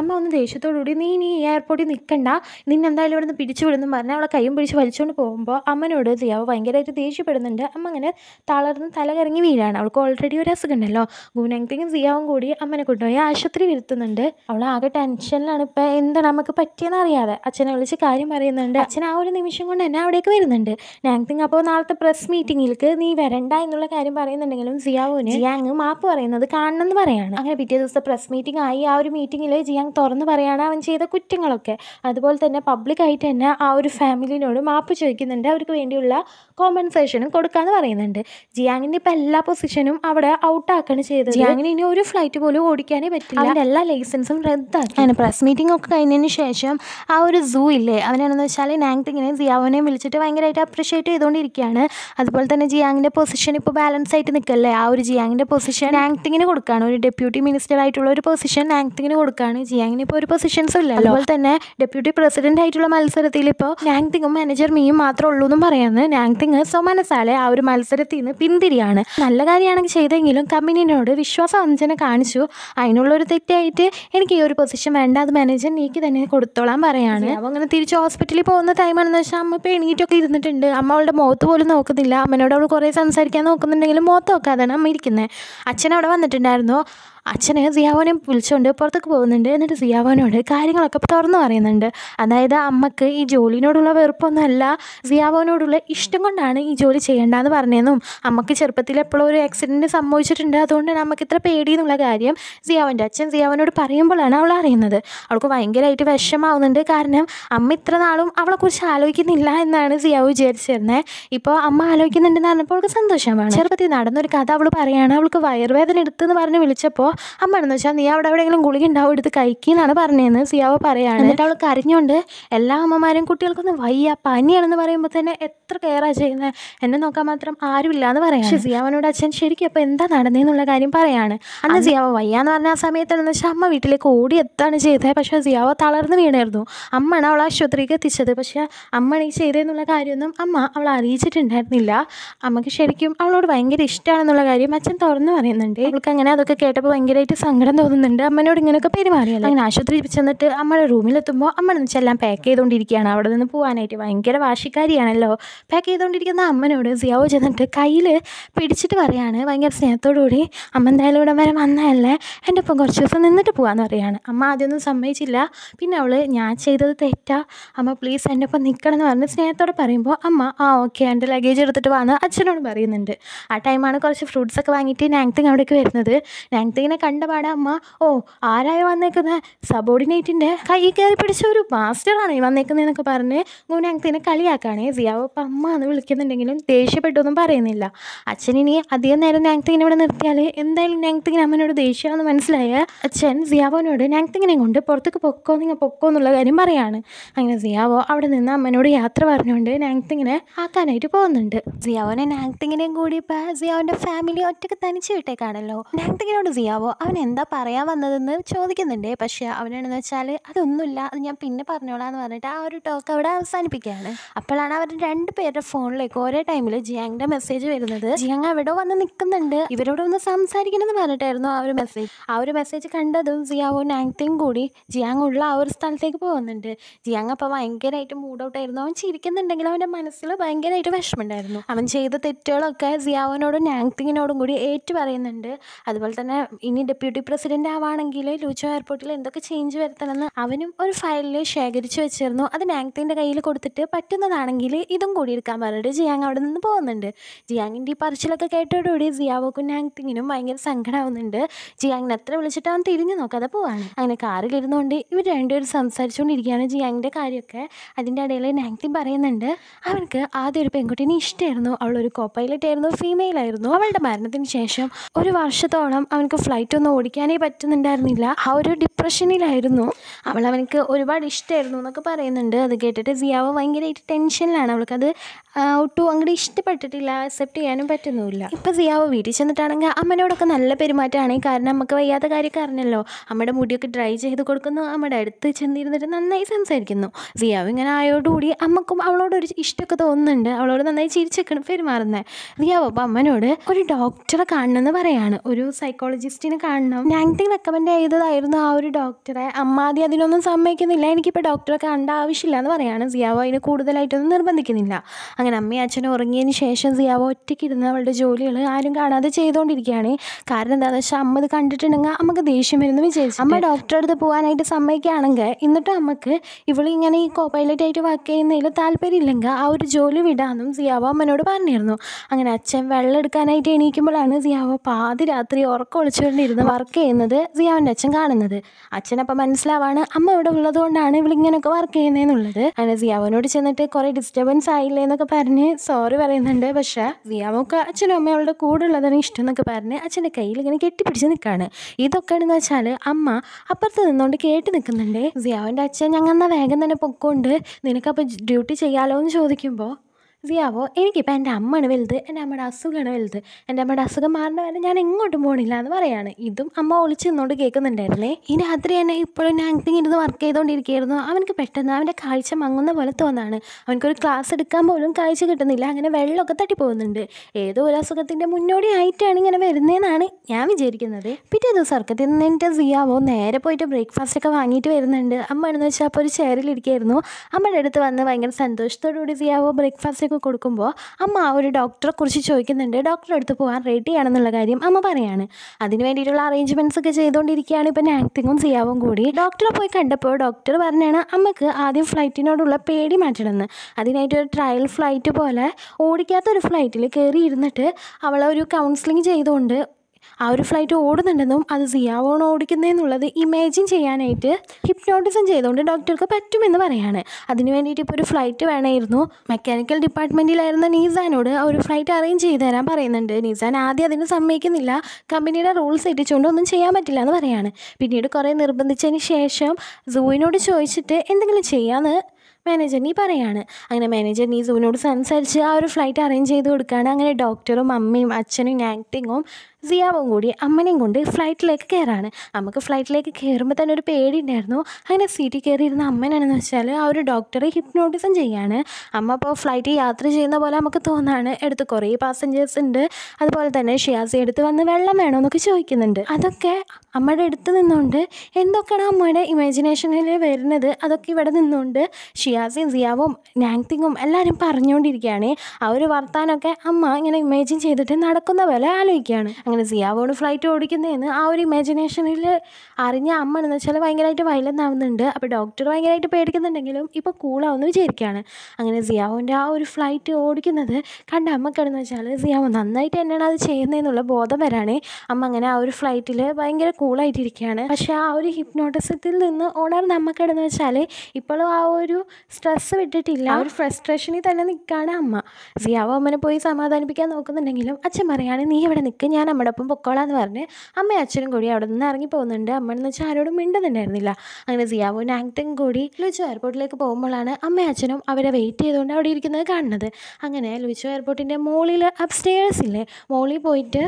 അമ്മ ഒന്ന് ദേഷ്യത്തോടുകൂടി നീ നീ എയർപോർട്ടിൽ നിൽക്കണ്ട നിന്നെന്തായാലും ഇവിടെ നിന്ന് പിടിച്ചു വിടുന്നു പറഞ്ഞ് അവളെ കൈയും പിടിച്ച് വലിച്ചുകൊണ്ട് പോകുമ്പോൾ അമ്മനോട് സിയാവ് ഭയങ്കരമായിട്ട് ദേഷ്യപ്പെടുന്നുണ്ട് അമ്മ അങ്ങനെ തളർന്ന് തലകറങ്ങി വീഴാണ് അവൾക്ക് ഓൾറെഡി ഒരു ഉണ്ടല്ലോ ഗുനാങ്തിങ്ങും സിയാവും കൂടി അമ്മനെ കൊണ്ടുപോയി ആശുപത്രി വരുത്തുന്നുണ്ട് അവൾ ആകെ ടെൻഷനിലാണ് ഇപ്പം എന്താണ് നമുക്ക് പറ്റിയെന്ന് അറിയാതെ അച്ഛനെ വിളിച്ച് കാര്യം പറയുന്നുണ്ട് അച്ഛൻ ആ ഒരു നിമിഷം കൊണ്ട് തന്നെ അവിടേക്ക് വരുന്നുണ്ട് നാങ്തിങ് അപ്പോൾ നാളത്തെ പ്രസ് മീറ്റിങ്ങിലേക്ക് നീ വരണ്ട എന്നുള്ള കാര്യം പറയുന്നുണ്ടെങ്കിലും സിയാവോന് ജിയാങ് മാപ്പ് പറയുന്നത് കാണണം എന്ന് പറയാണ് അങ്ങനെ പിറ്റേ ദിവസം പ്രസ് മീറ്റിംഗ് ആയി ആ ഒരു മീറ്റിങ്ങിൽ ജിയാങ് തുറന്ന് പറയാണ് അവൻ ചെയ്ത കുറ്റങ്ങളൊക്കെ അതുപോലെ തന്നെ പബ്ലിക്കായിട്ട് തന്നെ ആ ഒരു ഫാമിലിനോട് മാപ്പ് ചോദിക്കുന്നുണ്ട് അവർക്ക് വേണ്ടിയുള്ള കോമ്പൻസേഷനും കൊടുക്കാമെന്ന് പറയുന്നുണ്ട് ജിയാങ്ങിൻ്റെ ഇപ്പം എല്ലാ പൊസിഷനും അവിടെ ഔട്ടാക്കാണ് ചെയ്തത് ജിയാങ്ങിന് ഇനി ഒരു ഫ്ലൈറ്റ് പോലും ഓടിക്കാനേ പറ്റില്ല അവൻ്റെ എല്ലാ ലൈസൻസും റദ്ദാക്കി അങ്ങനെ പ്രസ് മീറ്റിംഗ് ഒക്കെ കഴിഞ്ഞതിന് ശേഷം ആ ഒരു സൂ ഇല്ലേ അവനാണെന്ന് വെച്ചാൽ ജിയാങ്ത് ഇങ്ങനെ ജിയാവിനെ വിളിച്ചിട്ട് ഭയങ്കരമായിട്ട് അപ്രീഷിയേറ്റ് ചെയ്തുകൊണ്ടിരിക്കുകയാണ് അതുപോലെ തന്നെ ജിയാങ്ങിൻ്റെ പൊസിഷൻ ഇപ്പോൾ ബാലൻസ് ആയിട്ട് നിൽക്കല്ലേ ആ ഒരു ജിയാങ്ങിൻ്റെ പൊസിഷൻ നാങ്തിങ്ങിന് കൊടുക്കുകയാണ് ഒരു ഡെപ്യൂട്ടി മിനിസ്റ്റർ ആയിട്ടുള്ള ഒരു പൊസിഷൻ നാങ്തിങ്ങിന് കൊടുക്കുകയാണ് ജിയാങ്ങിന് ഇപ്പോൾ ഒരു പൊസിഷൻസ് ഇല്ലല്ലോ അതുപോലെ തന്നെ ഡെപ്യൂട്ടി പ്രസിഡന്റ് ആയിട്ടുള്ള മത്സരത്തിൽ ഇപ്പോൾ ഞാങ്തിങ്ങും മാനേജർ മീയും മാത്രമേ ഉള്ളൂ എന്നും പറയുന്നത് സോ സ്വമനസാലെ ആ ഒരു മത്സരത്തിൽ നിന്ന് പിന്തിരിയാണ് നല്ല കാര്യമാണെങ്കിൽ ചെയ്തെങ്കിലും കമ്പനിനോട് വിശ്വാസവഞ്ചന കാണിച്ചു അതിനുള്ളൊരു തെറ്റായിട്ട് എനിക്ക് ഈ ഒരു പൊസിഷൻ വേണ്ട അത് മാനേജർ നീക്ക് തന്നെ കൊടുത്തോളാൻ പറയാണ് അപ്പോൾ അങ്ങനെ തിരിച്ച് ഹോസ്പിറ്റലിൽ പോകുന്ന ടൈമാണെന്ന് വെച്ചാൽ അമ്മ ഇപ്പോൾ എണീറ്റൊക്കെ ഇരുന്നിട്ടുണ്ട് അമ്മ അവളുടെ മുഖത്ത് പോലും നോക്കുന്നില്ല അമ്മനോട് അവൾ കുറേ സംസാരിക്കാൻ നോക്കുന്നുണ്ടെങ്കിലും മുഖത്ത് നോക്കാതാണ് അമ്മ ഇരിക്കുന്നത് അച്ഛൻ അവിടെ വന്നിട്ടുണ്ടായിരുന്നു അച്ഛനെ സിയാവോനെ വിളിച്ചുകൊണ്ട് പുറത്തേക്ക് പോകുന്നുണ്ട് എന്നിട്ട് സിയാവോനോട് കാര്യങ്ങളൊക്കെ തുറന്നു പറയുന്നുണ്ട് അതായത് അമ്മക്ക് ഈ ജോലിനോടുള്ള വെറുപ്പൊന്നുമല്ല സിയാവോനോടുള്ള ഇഷ്ടം കൊണ്ടാണ് ഈ ജോലി ചെയ്യേണ്ടതെന്ന് പറഞ്ഞതെന്നും അമ്മക്ക് ചെറുപ്പത്തിൽ എപ്പോഴും ഒരു ആക്സിഡൻറ്റ് സംഭവിച്ചിട്ടുണ്ട് അതുകൊണ്ടാണ് അമ്മക്ക് ഇത്ര എന്നുള്ള കാര്യം സിയാവൻ്റെ അച്ഛൻ സിയാവനോട് പറയുമ്പോഴാണ് അവൾ അറിയുന്നത് അവൾക്ക് ഭയങ്കരമായിട്ട് വിഷമാവുന്നുണ്ട് കാരണം അമ്മ ഇത്ര നാളും അവളെക്കുറിച്ച് ആലോചിക്കുന്നില്ല എന്നാണ് സിയാവ് വിചാരിച്ചിരുന്നത് ഇപ്പോൾ അമ്മ ആലോചിക്കുന്നുണ്ടെന്ന് പറഞ്ഞപ്പോൾ അവൾക്ക് സന്തോഷമാണ് ചെറുപ്പത്തിൽ നടന്നൊരു കഥ അവൾ പറയുകയാണ് അവൾക്ക് വയറുവേദന എടുത്തെന്ന് പറഞ്ഞ് വിളിച്ചപ്പോൾ എന്ന് വെച്ചാൽ നീ അവിടെ എവിടെയെങ്കിലും ഗുളിക ഉണ്ടാവും എടുത്ത് കഴിക്കുന്നതാണ് പറഞ്ഞതെന്ന് സിയാവ് പറയാണ് എന്നിട്ട് അവൾ കരഞ്ഞുകൊണ്ട് എല്ലാ അമ്മമാരും കുട്ടികൾക്കൊന്നും വയ്യ പനിയാണെന്ന് പറയുമ്പോൾ തന്നെ എത്ര കെയറാ ചെയ്യുന്നത് എന്നെ നോക്കാൻ മാത്രം ആരുമില്ല എന്ന് പറയാം പക്ഷെ സിയാവനോട് അച്ഛൻ ശരിക്കും അപ്പോൾ എന്താ നടന്നതെന്നുള്ള കാര്യം പറയാണ് അന്ന് സിയാവ് വയ്യ എന്ന് പറഞ്ഞ ആ സമയത്താണെന്ന് വെച്ചാൽ അമ്മ വീട്ടിലേക്ക് ഓടി എത്താണ് ചെയ്തത് പക്ഷേ സിയാവ് തളർന്ന് വീണായിരുന്നു അമ്മയാണ് അവൾ ആശുപത്രിക്ക് എത്തിച്ചത് പക്ഷേ അമ്മ ഈ ചെയ്തതെന്നുള്ള കാര്യമൊന്നും അമ്മ അവൾ അറിയിച്ചിട്ടുണ്ടായിരുന്നില്ല അമ്മക്ക് ശരിക്കും അവളോട് ഭയങ്കര ഇഷ്ടമാണെന്നുള്ള കാര്യം അച്ഛൻ തുറന്നു പറയുന്നുണ്ട് അവൾക്ക് അങ്ങനെ അതൊക്കെ കേട്ടപ്പോൾ ഭയങ്കരമായിട്ട് സങ്കടം തോന്നുന്നുണ്ട് അമ്മനോട് ഇങ്ങനെയൊക്കെ പെരുമാറിയല്ലോ അങ്ങനെ ആശുപത്രിയിൽ ചെന്നിട്ട് അമ്മയുടെ റൂമിലെത്തുമ്പോൾ അമ്മ എന്ന് വെച്ചാൽ എല്ലാം പാക്ക് ചെയ്തുകൊണ്ടിരിക്കുകയാണ് അവിടെ നിന്ന് പോകാനായിട്ട് ഭയങ്കര വാശിക്കാരിയാണല്ലോ പാക്ക് ചെയ്തുകൊണ്ടിരിക്കുന്ന അമ്മനോട് സിയാവോ ചെന്നിട്ട് കയ്യിൽ പിടിച്ചിട്ട് പറയാണ് ഭയങ്കര സ്നേഹത്തോടുകൂടി അമ്മ എന്തായാലും ഇവിടെ വരെ വന്നതല്ലേ എൻ്റെ ഒപ്പം കുറച്ച് ദിവസം നിന്നിട്ട് പോകാമെന്ന് പറയുകയാണ് അമ്മ ആദ്യമൊന്നും സമ്മതിച്ചില്ല പിന്നെ അവൾ ഞാൻ ചെയ്തത് തെറ്റാ അമ്മ പ്ലീസ് എൻ്റെ ഒപ്പം നിൽക്കണം എന്ന് പറഞ്ഞ് സ്നേഹത്തോടെ പറയുമ്പോൾ അമ്മ ആ ഓക്കെ എൻ്റെ ലഗേജ് എടുത്തിട്ട് വന്ന് അച്ഛനോട് പറയുന്നുണ്ട് ആ ടൈമാണ് കുറച്ച് ഫ്രൂട്ട്സൊക്കെ വാങ്ങിയിട്ട് നാങ്തിങ് അവിടേക്ക് വരുന്നത് നാങ്തിങ്ങിനെ അങ്ങനെ കണ്ടപാടെ അമ്മ ഓ ആരായ വന്നേക്കുന്നത് സബോർഡിനേറ്റിൻ്റെ കൈ കയറി പിടിച്ച ഒരു മാസ്റ്ററാണ് ഈ എന്നൊക്കെ പറഞ്ഞ് ഗുണ അങ്കത്തിനെ കളിയാക്കാണേ സിയാവ് അപ്പം അമ്മ എന്ന് വിളിക്കുന്നുണ്ടെങ്കിലും ദേഷ്യപ്പെട്ടൊന്നും പറയുന്നില്ല അച്ഛനിനി അധികം നേരം ഞങ്ങത്തിങ്ങനെ ഇവിടെ നിർത്തിയാൽ എന്തായാലും ഞങ്ങത്തിങ്ങനെ അമ്മനോട് ദേഷ്യമാണെന്ന് മനസ്സിലായ അച്ഛൻ സിയാവോനോട് ഞങ്ങത്തിങ്ങനെ കൊണ്ട് പുറത്തേക്ക് പൊക്കോ നിങ്ങൾ പൊക്കോ എന്നുള്ള കാര്യം പറയാണ് അങ്ങനെ സിയാവോ അവിടെ നിന്ന് അമ്മനോട് യാത്ര പറഞ്ഞുകൊണ്ട് ഞങ്ങത്തിങ്ങനെ ആക്കാനായിട്ട് പോകുന്നുണ്ട് സിയാവോനെ ഞങ്ങത്തിങ്ങനെയും കൂടി ഇപ്പം സിയാവോൻ്റെ ഫാമിലി ഒറ്റയ്ക്ക് തനിച്ച് വിട്ടേക്കാണല്ലോ ഞങ്ങത്തിങ്ങനോട് സിയാവോ മനസ്സിലാവോ അവൻ എന്താ പറയാൻ വന്നതെന്ന് ചോദിക്കുന്നുണ്ടേ പക്ഷേ അവനാണെന്ന് വെച്ചാൽ അതൊന്നുമില്ല അത് ഞാൻ പിന്നെ പറഞ്ഞോളാന്ന് എന്ന് പറഞ്ഞിട്ട് ആ ഒരു ടോക്ക് അവിടെ അവസാനിപ്പിക്കുകയാണ് അപ്പോഴാണ് അവർ രണ്ട് പേരുടെ ഫോണിലേക്ക് ഒരേ ടൈമിൽ ജിയാങ്ങിൻ്റെ മെസ്സേജ് വരുന്നത് ജിയാങ് അവിടെ വന്ന് നിൽക്കുന്നുണ്ട് ഇവരോട് ഒന്ന് സംസാരിക്കണമെന്ന് പറഞ്ഞിട്ടായിരുന്നു ആ ഒരു മെസ്സേജ് ആ ഒരു മെസ്സേജ് കണ്ടതും സിയാവോ നാങ്തയും കൂടി ജിയാങ് ഉള്ള ആ ഒരു സ്ഥലത്തേക്ക് പോകുന്നുണ്ട് ജിയാങ് അപ്പോൾ ഭയങ്കരമായിട്ട് മൂഡ് ഔട്ട് ആയിരുന്നു അവൻ ചിരിക്കുന്നുണ്ടെങ്കിലും അവൻ്റെ മനസ്സിൽ ഭയങ്കരമായിട്ട് വിഷമമുണ്ടായിരുന്നു അവൻ ചെയ്ത തെറ്റുകളൊക്കെ സിയാവോനോടും നാങ്തിങ്ങിനോടും കൂടി ഏറ്റു പറയുന്നുണ്ട് അതുപോലെ തന്നെ ഇനി ഡെപ്യൂട്ടി പ്രസിഡന്റ് ആവാണെങ്കിൽ ലൂച്ചോ എയർപോർട്ടിൽ എന്തൊക്കെ ചേഞ്ച് വരുത്തണമെന്ന് അവനും ഒരു ഫയലിൽ ശേഖരിച്ചു വെച്ചിരുന്നു അത് നാങ്തിൻ്റെ കയ്യിൽ കൊടുത്തിട്ട് പറ്റുന്നതാണെങ്കിൽ ഇതും കൂടി എടുക്കാൻ പറഞ്ഞിട്ട് ജിയാങ് അവിടെ നിന്ന് പോകുന്നുണ്ട് ജിയാങ്ങിൻ്റെ ഈ പറച്ചിലൊക്കെ കേട്ടോടുകൂടി ജിയാവോക്കും നാങ്തിങ്ങിനും ഭയങ്കര സങ്കടമാവുന്നുണ്ട് ജിയാങ്ങിനെ എത്ര വിളിച്ചിട്ട് അവൻ തിരിഞ്ഞു നോക്കാതെ പോവാണ് അങ്ങനെ കാറിലിരുന്നുകൊണ്ട് ഇവർ രണ്ടുപേരും സംസാരിച്ചുകൊണ്ടിരിക്കുകയാണ് ജിയാങ്ങിൻ്റെ കാര്യമൊക്കെ അതിൻ്റെ ഇടയിൽ നാങ്തിങ് പറയുന്നുണ്ട് അവനക്ക് ആദ്യം ഒരു പെൺകുട്ടീനെ ഇഷ്ടമായിരുന്നു അവളൊരു കോപ്പൈലറ്റ് ആയിരുന്നു ഫീമെയിൽ ആയിരുന്നു അവളുടെ മരണത്തിന് ശേഷം ഒരു വർഷത്തോളം അവൻക്ക് ഫ്ലൈ ബൈറ്റൊന്നും ഓടിക്കാനേ പറ്റുന്നുണ്ടായിരുന്നില്ല ആ ഒരു ഡിപ്രഷനിലായിരുന്നു അവൾ അവനക്ക് ഒരുപാട് ഇഷ്ടമായിരുന്നു എന്നൊക്കെ പറയുന്നുണ്ട് അത് കേട്ടിട്ട് സിയാവ് ഭയങ്കരമായിട്ട് ടെൻഷനിലാണ് അവൾക്ക് അത് ഒട്ടും അങ്ങോട്ട് ഇഷ്ടപ്പെട്ടിട്ടില്ല അക്സെപ്റ്റ് ചെയ്യാനും പറ്റുന്നുമില്ല ഇപ്പം സിയാവ് വീട്ടിൽ ചെന്നിട്ടാണെങ്കിൽ അമ്മനോടൊക്കെ നല്ല പെരുമാറ്റമാണ് കാരണം നമുക്ക് വയ്യാത്ത കാര്യമൊക്കെ അറിഞ്ഞല്ലോ അമ്മയുടെ മുടിയൊക്കെ ഡ്രൈ ചെയ്ത് കൊടുക്കുന്നു അമ്മയുടെ അടുത്ത് ചെന്നിരുന്നിട്ട് നന്നായി സംസാരിക്കുന്നു സിയാവ് ഇങ്ങനെ ആയോടുകൂടി അമ്മക്കും അവളോടൊരു ഇഷ്ടമൊക്കെ തോന്നുന്നുണ്ട് അവളോട് നന്നായി ചിരിച്ചൊക്കെ പെരുമാറുന്നത് സിയാവ് അപ്പോൾ അമ്മനോട് ഒരു ഡോക്ടറെ കാണണമെന്ന് പറയാണ് ഒരു സൈക്കോളജിസ്റ്റ് കൊച്ചിനെ കാണണം ഞങ്ങൾക്ക് റെക്കമെൻഡ് ചെയ്തതായിരുന്നു ആ ഒരു ഡോക്ടറെ അമ്മാതി അതിനൊന്നും സമ്മതിക്കുന്നില്ല എനിക്കിപ്പോൾ ഡോക്ടറെ കണ്ട ആവശ്യമില്ല എന്ന് പറയാണ് സിയാവോ അതിന് കൂടുതലായിട്ടൊന്നും നിർബന്ധിക്കുന്നില്ല അങ്ങനെ അമ്മയും അച്ഛനും ഉറങ്ങിയതിന് ശേഷം സിയാവോ ഇരുന്ന് അവളുടെ ജോലികൾ ആരും കാണാതെ ചെയ്തുകൊണ്ടിരിക്കുകയാണ് കാരണം എന്താണെന്ന് വെച്ചാൽ അമ്മ ഇത് കണ്ടിട്ടുണ്ടെങ്കിൽ അമ്മക്ക് ദേഷ്യം വരുന്നു വിചാരിച്ചു അമ്മ ഡോക്ടറെ അടുത്ത് പോകാനായിട്ട് സമ്മതിക്കുകയാണെങ്കിൽ എന്നിട്ട് അമ്മക്ക് ഇവളിങ്ങനെ ഈ കോ പൈലറ്റായിട്ട് വർക്ക് ചെയ്യുന്നതിൽ താല്പര്യമില്ലെങ്കിൽ ആ ഒരു ജോലി വിടാമെന്നും സിയാവോ അമ്മനോട് പറഞ്ഞിരുന്നു അങ്ങനെ അച്ഛൻ വെള്ളം എടുക്കാനായിട്ട് എണീക്കുമ്പോഴാണ് സിയാവോ പാതി രാത്രി ഉറക്കം ഒളിച്ചു ഇരുന്ന് വർക്ക് ചെയ്യുന്നത് സിയാവിൻ്റെ അച്ഛൻ കാണുന്നത് അച്ഛനപ്പം മനസ്സിലാവാണ് അമ്മ ഇവിടെ ഉള്ളതുകൊണ്ടാണ് ഇവളിങ്ങനെയൊക്കെ വർക്ക് ചെയ്യുന്നതെന്നുള്ളത് അങ്ങനെ സിയാവനോട് ചെന്നിട്ട് കുറേ ഡിസ്റ്റർബൻസ് ആയില്ലേ എന്നൊക്കെ പറഞ്ഞ് സോറി പറയുന്നുണ്ട് പക്ഷേ സിയാവൊക്കെ അച്ഛനും അമ്മയും അവളുടെ കൂടെ ഉള്ളതാണ് ഇഷ്ടം എന്നൊക്കെ പറഞ്ഞ് അച്ഛൻ്റെ കയ്യിൽ ഇങ്ങനെ കെട്ടിപ്പിടിച്ച് നിൽക്കുകയാണ് എന്ന് വെച്ചാൽ അമ്മ അപ്പുറത്ത് നിന്നുകൊണ്ട് കേട്ട് നിൽക്കുന്നുണ്ട് സിയാവിന്റെ അച്ഛൻ ഞങ്ങൾ എന്നാൽ വേഗം തന്നെ പൊക്കോണ്ട് നിനക്കപ്പോൾ ഡ്യൂട്ടി ചെയ്യാലോ എന്ന് ചോദിക്കുമ്പോൾ സിയാവോ എനിക്കിപ്പോൾ എൻ്റെ അമ്മയാണ് വലുത് എൻ്റെ അമ്മയുടെ അസുഖമാണ് വലുത് എൻ്റെ അമ്മയുടെ അസുഖം മാറുന്ന വരെ ഞാൻ എങ്ങോട്ടും പോകണില്ല എന്ന് പറയാണ് ഇതും അമ്മ ഒളിച്ച് നിന്നുകൊണ്ട് കേൾക്കുന്നുണ്ടായിരുന്നേ ഈ രാത്രി തന്നെ ഇപ്പോഴും നാങ്തിങ് ഇരുന്ന് വർക്ക് ചെയ്തുകൊണ്ടിരിക്കുകയായിരുന്നു അവനക്ക് പെട്ടെന്ന് അവൻ്റെ കാഴ്ച മങ്ങുന്ന പോലെ തോന്നാണ് അവനക്കൊരു ക്ലാസ് എടുക്കാൻ പോലും കാഴ്ച കിട്ടുന്നില്ല അങ്ങനെ വെള്ളമൊക്കെ തട്ടിപ്പോകുന്നുണ്ട് ഏതോ ഒരു അസുഖത്തിൻ്റെ ആയിട്ടാണ് ഇങ്ങനെ വരുന്നതെന്നാണ് ഞാൻ വിചാരിക്കുന്നത് പിറ്റേ ദിവസം ഉറക്കത്തിൽ നിന്ന് എൻ്റെ സിയാവോ നേരെ പോയിട്ട് ബ്രേക്ക്ഫാസ്റ്റ് ഒക്കെ വാങ്ങിയിട്ട് വരുന്നുണ്ട് അമ്മ എന്ന് വെച്ചാൽ അപ്പോൾ ഒരു ചെയറിലിരിക്കുകയായിരുന്നു അമ്മയുടെ അടുത്ത് വന്ന് ഭയങ്കര സന്തോഷത്തോടുകൂടി കൂടി സിയാവോ ബ്രേക്ക്ഫാസ്റ്റ് ഒക്കെ കൊടുക്കുമ്പോൾ അമ്മ ഒരു ഡോക്ടറെ കുറിച്ച് ചോദിക്കുന്നുണ്ട് ഡോക്ടറെ അടുത്ത് പോകാൻ റെഡിയാണെന്നുള്ള കാര്യം അമ്മ പറയാണ് അതിന് വേണ്ടിയിട്ടുള്ള അറേഞ്ച്മെൻറ്റ്സ് ഒക്കെ ചെയ്തുകൊണ്ടിരിക്കുകയാണ് ഇപ്പം ആക്ടിങ്ങും ചെയ്യാവും കൂടി ഡോക്ടറെ പോയി കണ്ടപ്പോൾ ഡോക്ടർ പറഞ്ഞാണ് അമ്മക്ക് ആദ്യം ഫ്ലൈറ്റിനോടുള്ള പേടി മാറ്റണമെന്ന് അതിനായിട്ട് ഒരു ട്രയൽ ഫ്ലൈറ്റ് പോലെ ഓടിക്കാത്തൊരു ഫ്ലൈറ്റിൽ കയറി ഇരുന്നിട്ട് അവളെ ഒരു കൗൺസിലിംഗ് ചെയ്തുകൊണ്ട് ആ ഒരു ഫ്ലൈറ്റ് ഓടുന്നുണ്ടെന്നും അത് സിയാവോണ് ഓടിക്കുന്നതെന്നുള്ളത് ഇമാജിൻ ചെയ്യാനായിട്ട് ഹിപ്നോട്ടിസം ചെയ്തുകൊണ്ട് ഡോക്ടർക്ക് പറ്റുമെന്ന് പറയാണ് അതിന് വേണ്ടിയിട്ട് ഇപ്പോൾ ഒരു ഫ്ലൈറ്റ് വേണമായിരുന്നു മെക്കാനിക്കൽ ഡിപ്പാർട്ട്മെൻറ്റിലായിരുന്ന നീസാനോട് ഒരു ഫ്ലൈറ്റ് അറേഞ്ച് ചെയ്ത് തരാൻ പറയുന്നുണ്ട് നീസാൻ ആദ്യം അതിന് സമ്മതിക്കുന്നില്ല കമ്പനിയുടെ റൂൾസ് ഇട്ടിച്ചുകൊണ്ട് ഒന്നും ചെയ്യാൻ പറ്റില്ല എന്ന് പറയാണ് പിന്നീട് കുറേ നിർബന്ധിച്ചതിന് ശേഷം സൂവിനോട് ചോദിച്ചിട്ട് എന്തെങ്കിലും ചെയ്യാമെന്ന് മാനേജർ നീ പറയാണ് അങ്ങനെ മാനേജർ നീ സൂവിനോട് സംസാരിച്ച് ആ ഒരു ഫ്ലൈറ്റ് അറേഞ്ച് ചെയ്ത് കൊടുക്കുകയാണ് അങ്ങനെ ഡോക്ടറും അമ്മയും അച്ഛനും ആക്ടിങ്ങും സിയാവും കൂടി അമ്മനെയും കൊണ്ട് ഫ്ലൈറ്റിലേക്ക് കയറാണ് നമുക്ക് ഫ്ലൈറ്റിലേക്ക് കയറുമ്പോൾ തന്നെ ഒരു പേടി ഉണ്ടായിരുന്നു അങ്ങനെ സീറ്റിൽ കയറിയിരുന്ന അമ്മനാണെന്ന് വെച്ചാൽ ആ ഒരു ഡോക്ടറെ ഹിപ്നോട്ടിസം ചെയ്യാണ് അമ്മ അപ്പോൾ ഫ്ലൈറ്റ് യാത്ര ചെയ്യുന്ന പോലെ നമുക്ക് തോന്നാണ് എടുത്ത് കുറേ പാസഞ്ചേഴ്സ് ഉണ്ട് അതുപോലെ തന്നെ ഷിയാസി എടുത്ത് വന്ന് വെള്ളം വേണോ എന്നൊക്കെ ചോദിക്കുന്നുണ്ട് അതൊക്കെ അമ്മയുടെ അടുത്ത് നിന്നുകൊണ്ട് എന്തൊക്കെയാണ് അമ്മയുടെ ഇമാജിനേഷനിൽ വരുന്നത് അതൊക്കെ ഇവിടെ നിന്നുകൊണ്ട് ഷിയാസിയും സിയാവും നാങ്തിങ്ങും എല്ലാവരും പറഞ്ഞുകൊണ്ടിരിക്കുകയാണ് ആ ഒരു വർത്താനമൊക്കെ അമ്മ ഇങ്ങനെ ഇമാജിൻ ചെയ്തിട്ട് നടക്കുന്ന പോലെ ആലോചിക്കുകയാണ് അങ്ങനെ സിയാവാണ് ഫ്ലൈറ്റ് ഓടിക്കുന്നതെന്ന് ആ ഒരു ഇമാജിനേഷനിൽ അറിഞ്ഞ അമ്മ എന്ന് വെച്ചാൽ ഭയങ്കരമായിട്ട് വയലൻ്റ് ആവുന്നുണ്ട് അപ്പോൾ ഡോക്ടർ ഭയങ്കരമായിട്ട് പേടിക്കുന്നുണ്ടെങ്കിലും ഇപ്പോൾ കൂളാവുമെന്ന് വിചാരിക്കുകയാണ് അങ്ങനെ സിയാവോൻ്റെ ആ ഒരു ഫ്ലൈറ്റ് ഓടിക്കുന്നത് കണ്ട അമ്മക്കാണെന്ന് വെച്ചാൽ സിയാവോ നന്നായിട്ട് തന്നെയാണ് അത് ചെയ്യുന്നതെന്നുള്ള ബോധം വരാണ് അമ്മ അങ്ങനെ ആ ഒരു ഫ്ലൈറ്റിൽ ഭയങ്കര കൂളായിട്ടിരിക്കുകയാണ് പക്ഷേ ആ ഒരു ഹിപ്നോട്ടിസത്തിൽ നിന്ന് ഓണാർന്ന അമ്മക്കാണെന്ന് വെച്ചാൽ ഇപ്പോഴും ആ ഒരു സ്ട്രെസ് വിട്ടിട്ടില്ല ആ ഒരു ഫ്രസ്ട്രേഷനിൽ തന്നെ നിൽക്കുകയാണ് അമ്മ സിയാവോ അമ്മനെ പോയി സമാധാനിപ്പിക്കാൻ നോക്കുന്നുണ്ടെങ്കിലും അച്ഛൻ പറയാണ് നീ ഇവിടെ നിൽക്ക് ഞാൻ അമ്മ അമ്മയോടൊപ്പം പൊക്കോളാന്ന് പറഞ്ഞ് അമ്മയും അച്ഛനും കൂടി അവിടെ നിന്ന് ഇറങ്ങി പോകുന്നുണ്ട് അമ്മ എന്ന് വെച്ചാൽ ആരോടും മിണ്ടുന്നുണ്ടായിരുന്നില്ല അങ്ങനെ സിയാവുവിന് ആക്ടും കൂടി ലുച്ചു എയർപോർട്ടിലേക്ക് പോകുമ്പോഴാണ് അമ്മയും അച്ഛനും അവരെ വെയിറ്റ് ചെയ്തുകൊണ്ട് അവിടെ ഇരിക്കുന്നത് കാണുന്നത് അങ്ങനെ ലുച്ചു എയർപോർട്ടിൻ്റെ മോളിൽ അപ്സ്റ്റേഴ്സ് ഇല്ലേ മോളിൽ പോയിട്ട്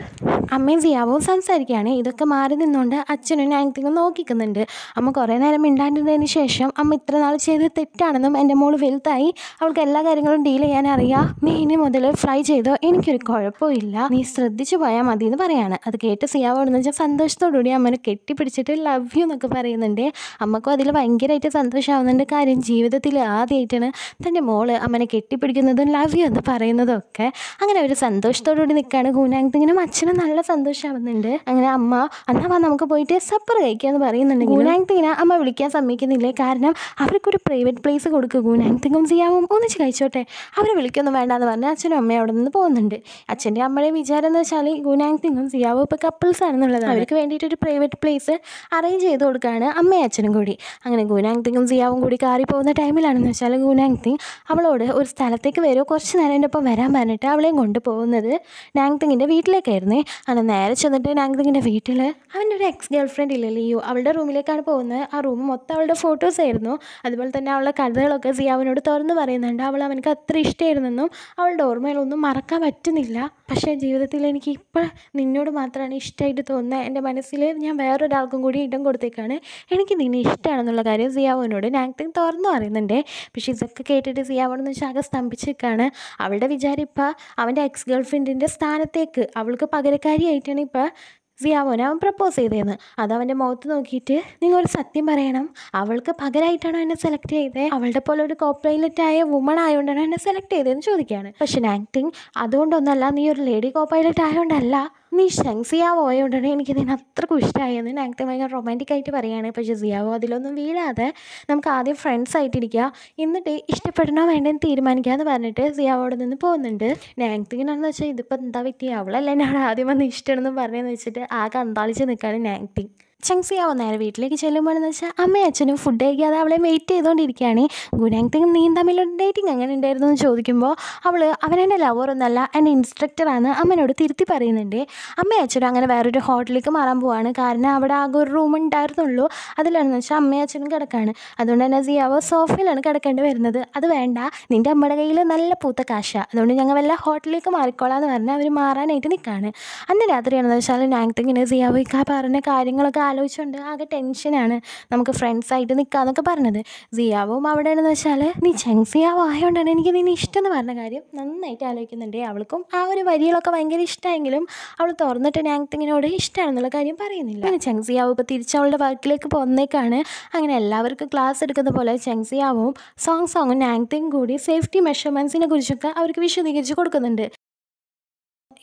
അമ്മയും സിയാവും സംസാരിക്കുകയാണ് ഇതൊക്കെ മാറി നിന്നുകൊണ്ട് അച്ഛനും ആക്ടിങ്ങും നോക്കിക്കുന്നുണ്ട് അമ്മ കുറേ നേരം മിണ്ടാണ്ടിരുന്നതിന് ശേഷം അമ്മ ഇത്ര നാൾ ചെയ്ത് തെറ്റാണെന്നും എൻ്റെ മോൾ വലുതായി അവൾക്ക് എല്ലാ കാര്യങ്ങളും ഡീൽ ചെയ്യാൻ അറിയാം മീന് മുതൽ ഫ്രൈ ചെയ്തോ എനിക്കൊരു കുഴപ്പമില്ല നീ ശ്രദ്ധിച്ചു പോയാൽ മതി എന്ന് പറയാണ് അത് കേട്ട് സിയാവോടെന്ന് വെച്ചാൽ സന്തോഷത്തോടുകൂടി അമ്മനെ കെട്ടിപ്പിടിച്ചിട്ട് ലവ് യു എന്നൊക്കെ പറയുന്നുണ്ട് അമ്മക്കും അതിൽ ഭയങ്കരമായിട്ട് സന്തോഷമാവുന്നുണ്ട് കാര്യം ജീവിതത്തിൽ ആദ്യമായിട്ടാണ് തൻ്റെ മോള് അമ്മനെ കെട്ടിപ്പിടിക്കുന്നതും ലവ് യു എന്ന് പറയുന്നതും ഒക്കെ അങ്ങനെ ഒരു സന്തോഷത്തോടുകൂടി നിൽക്കുകയാണ് ഇങ്ങനെ അച്ഛനും നല്ല സന്തോഷമാവുന്നുണ്ട് അങ്ങനെ അമ്മ അന്നാ നമുക്ക് പോയിട്ട് സപ്പർ കഴിക്കുക എന്ന് പറയുന്നുണ്ടെങ്കിൽ ഗൂനാങ്തിങ്ങിനെ അമ്മ വിളിക്കാൻ സമ്മതിക്കുന്നില്ലേ കാരണം അവർക്കൊരു പ്രൈവറ്റ് പ്ലേസ് കൊടുക്കുക തിങ്ങും സിയാവും ഒന്നിച്ച് കഴിച്ചോട്ടെ അവരെ വിളിക്കൊന്നും വേണ്ട എന്ന് പറഞ്ഞാൽ അച്ഛനും അമ്മയും അവിടെ നിന്ന് പോകുന്നുണ്ട് അച്ഛൻ്റെ അമ്മയുടെ വിചാരം എന്ന് വെച്ചാൽ ഗുനാങ് ഷോപ്പിങ്ങും സിയാവും ഇപ്പോൾ കപ്പിൾസ് ആണെന്നുള്ളതാണ് അവർക്ക് വേണ്ടിയിട്ട് ഒരു പ്രൈവറ്റ് പ്ലേസ് അറേഞ്ച് ചെയ്ത് കൊടുക്കുകയാണ് അമ്മയും അച്ഛനും കൂടി അങ്ങനെ ഗുനാങ് തിങ്ങും സിയാവും കൂടി കാറി പോകുന്ന ടൈമിലാണെന്ന് വെച്ചാൽ ഗുനാങ് തിങ് അവളോട് ഒരു സ്ഥലത്തേക്ക് വരുമോ കുറച്ച് നേരം എൻ്റെ ഒപ്പം വരാൻ പറഞ്ഞിട്ട് അവളെയും കൊണ്ടുപോകുന്നത് നാങ് തിങ്ങിൻ്റെ വീട്ടിലേക്കായിരുന്നേ അങ്ങനെ നേരെ ചെന്നിട്ട് നാങ്തിങ്ങിൻ്റെ വീട്ടിൽ അവൻ്റെ ഒരു എക്സ് ഗേൾ ഫ്രണ്ട് ഇല്ലേ ലിയു അവളുടെ റൂമിലേക്കാണ് പോകുന്നത് ആ റൂം മൊത്തം അവളുടെ ഫോട്ടോസ് ആയിരുന്നു അതുപോലെ തന്നെ അവളുടെ കഥകളൊക്കെ സിയാവിനോട് തുറന്ന് പറയുന്നുണ്ട് അവൾ അവനക്ക് അത്ര ഇഷ്ടമായിരുന്നെന്നും അവളുടെ ഓർമ്മയിലൊന്നും മറക്കാൻ പറ്റുന്നില്ല പക്ഷേ ജീവിതത്തിൽ എനിക്ക് ഇപ്പോൾ നിന്നോട് മാത്രമാണ് ഇഷ്ടമായിട്ട് തോന്നുന്നത് എൻ്റെ മനസ്സിൽ ഞാൻ വേറൊരാൾക്കും കൂടി ഇടം കൊടുത്തേക്കാണ് എനിക്ക് നിന്നെ ഇഷ്ടമാണെന്നുള്ള കാര്യം സിയാവോനോട് ആക്ടിങ് തുറന്നു പറയുന്നുണ്ട് പക്ഷേ ഇതൊക്കെ കേട്ടിട്ട് സിയാവോണെന്ന് വെച്ചാൽ ആകെ സ്തംഭിച്ചേക്കാണ് അവളുടെ വിചാരം ഇപ്പോൾ അവൻ്റെ എക്സ് ഗേൾഫ്രണ്ടിൻ്റെ സ്ഥാനത്തേക്ക് അവൾക്ക് പകരക്കാരിയായിട്ടാണ് ഇപ്പോൾ സിയാവോൻ അവൻ പ്രപ്പോസ് ചെയ്തേന്ന് അത് അവൻ്റെ മുഖത്ത് നോക്കിയിട്ട് നിങ്ങൾ സത്യം പറയണം അവൾക്ക് പകരമായിട്ടാണോ എന്നെ സെലക്ട് ചെയ്തത് അവളുടെ പോലെ ഒരു കോപ്പൈലറ്റായ വുമൺ ആയതുകൊണ്ടാണോ എന്നെ സെലക്ട് ചെയ്തതെന്ന് ചോദിക്കുകയാണ് പക്ഷേ ആക്ടിങ് അതുകൊണ്ടൊന്നല്ല നീ ഒരു ലേഡി കോപ്പൈലറ്റ് ആയതുകൊണ്ടല്ല നീ ഷെങ്സിയ പോയ ഉടനെ എനിക്ക് നിന്നെ അത്രക്കും ഇഷ്ടമായി നിന്നെ ആക്ട് ഭയങ്കര റൊമാൻറ്റിക് ആയിട്ട് പറയുകയാണ് പക്ഷേ സിയാവോ അതിലൊന്നും വീഴാതെ നമുക്ക് ആദ്യം ഫ്രണ്ട്സ് ആയിട്ടിരിക്കുക എന്നിട്ട് ഇഷ്ടപ്പെടണോ വേണ്ടെന്ന് തീരുമാനിക്കുക എന്ന് പറഞ്ഞിട്ട് സിയാവോട് നിന്ന് പോകുന്നുണ്ട് നാങ്തിങ്ങിനാണെന്ന് വെച്ചാൽ ഇതിപ്പോൾ എന്താ പറ്റിയ അവളല്ല എന്നോട് ആദ്യം വന്ന് ഇഷ്ടമാണെന്ന് പറഞ്ഞതെന്ന് വെച്ചിട്ട് ആകെ അന്താളിച്ച് നിൽക്കുകയാണ് നാങ്തിങ് ചങ്സിയാവ് നേരെ വീട്ടിലേക്ക് ചെല്ലുമ്പോഴെന്ന് വെച്ചാൽ അമ്മയും അച്ഛനും ഫുഡ് കഴിക്കാതെ അവളെ വെയിറ്റ് ചെയ്തുകൊണ്ടിരിക്കുകയാണ് ഗുനാങ്തിങ് നീ തമ്മിലൊരു ഡേറ്റിംഗ് അങ്ങനെ ഉണ്ടായിരുന്നു എന്ന് ചോദിക്കുമ്പോൾ അവൾ അവൻ എൻ്റെ ലവറൊന്നല്ല എൻ്റെ ഇൻസ്ട്രക്ടറാണ് അമ്മനോട് തിരുത്തി പറയുന്നുണ്ട് അമ്മയും അച്ഛനും അങ്ങനെ വേറൊരു ഹോട്ടലിലേക്ക് മാറാൻ പോവാണ് കാരണം അവിടെ ആകെ ഒരു റൂം ഉണ്ടായിരുന്നുള്ളൂ അതിലാണെന്ന് വെച്ചാൽ അമ്മയും അച്ഛനും കിടക്കാണ് അതുകൊണ്ട് തന്നെ അവ സോഫയിലാണ് കിടക്കേണ്ടി വരുന്നത് അത് വേണ്ട നിൻ്റെ അമ്മയുടെ കയ്യിൽ നല്ല പൂത്ത കാശ അതുകൊണ്ട് ഞങ്ങൾ വല്ല ഹോട്ടലിലേക്ക് മാറിക്കോളാം എന്ന് പറഞ്ഞാൽ അവർ മാറാനായിട്ട് നിൽക്കുകയാണ് അന്ന് രാത്രിയാണെന്ന് വെച്ചാൽ നാങ്തിങ്ങിനെ സിയാവ് ഇക്കാ പറഞ്ഞ കാര്യങ്ങളൊക്കെ ആലോചിച്ചുകൊണ്ട് ആകെ ടെൻഷനാണ് നമുക്ക് ഫ്രണ്ട്സായിട്ട് നിൽക്കാമെന്നൊക്കെ പറഞ്ഞത് സിയാവും അവിടെ എന്ന് വെച്ചാൽ നീ സിയാവും ആയതുകൊണ്ടാണ് എനിക്ക് നിന്നെ എന്ന് പറഞ്ഞ കാര്യം നന്നായിട്ട് ആലോചിക്കുന്നുണ്ട് അവൾക്കും ആ ഒരു വരികളൊക്കെ ഭയങ്കര ഇഷ്ടമായെങ്കിലും അവൾ തുറന്നിട്ട് ഞാങ്തിങ്ങിനോട് ഇഷ്ടമാണെന്നുള്ള കാര്യം പറയുന്നില്ല പിന്നെ സിയാവും ഇപ്പോൾ തിരിച്ച് അവളുടെ വർക്കിലേക്ക് പോകുന്നേക്കാണ് അങ്ങനെ എല്ലാവർക്കും ക്ലാസ് എടുക്കുന്ന പോലെ സിയാവും സോങ് സോങ്ങും നാങ്തിങ് കൂടി സേഫ്റ്റി മെഷർമെൻസിനെ കുറിച്ചൊക്കെ അവർക്ക് വിശദീകരിച്ച് കൊടുക്കുന്നുണ്ട്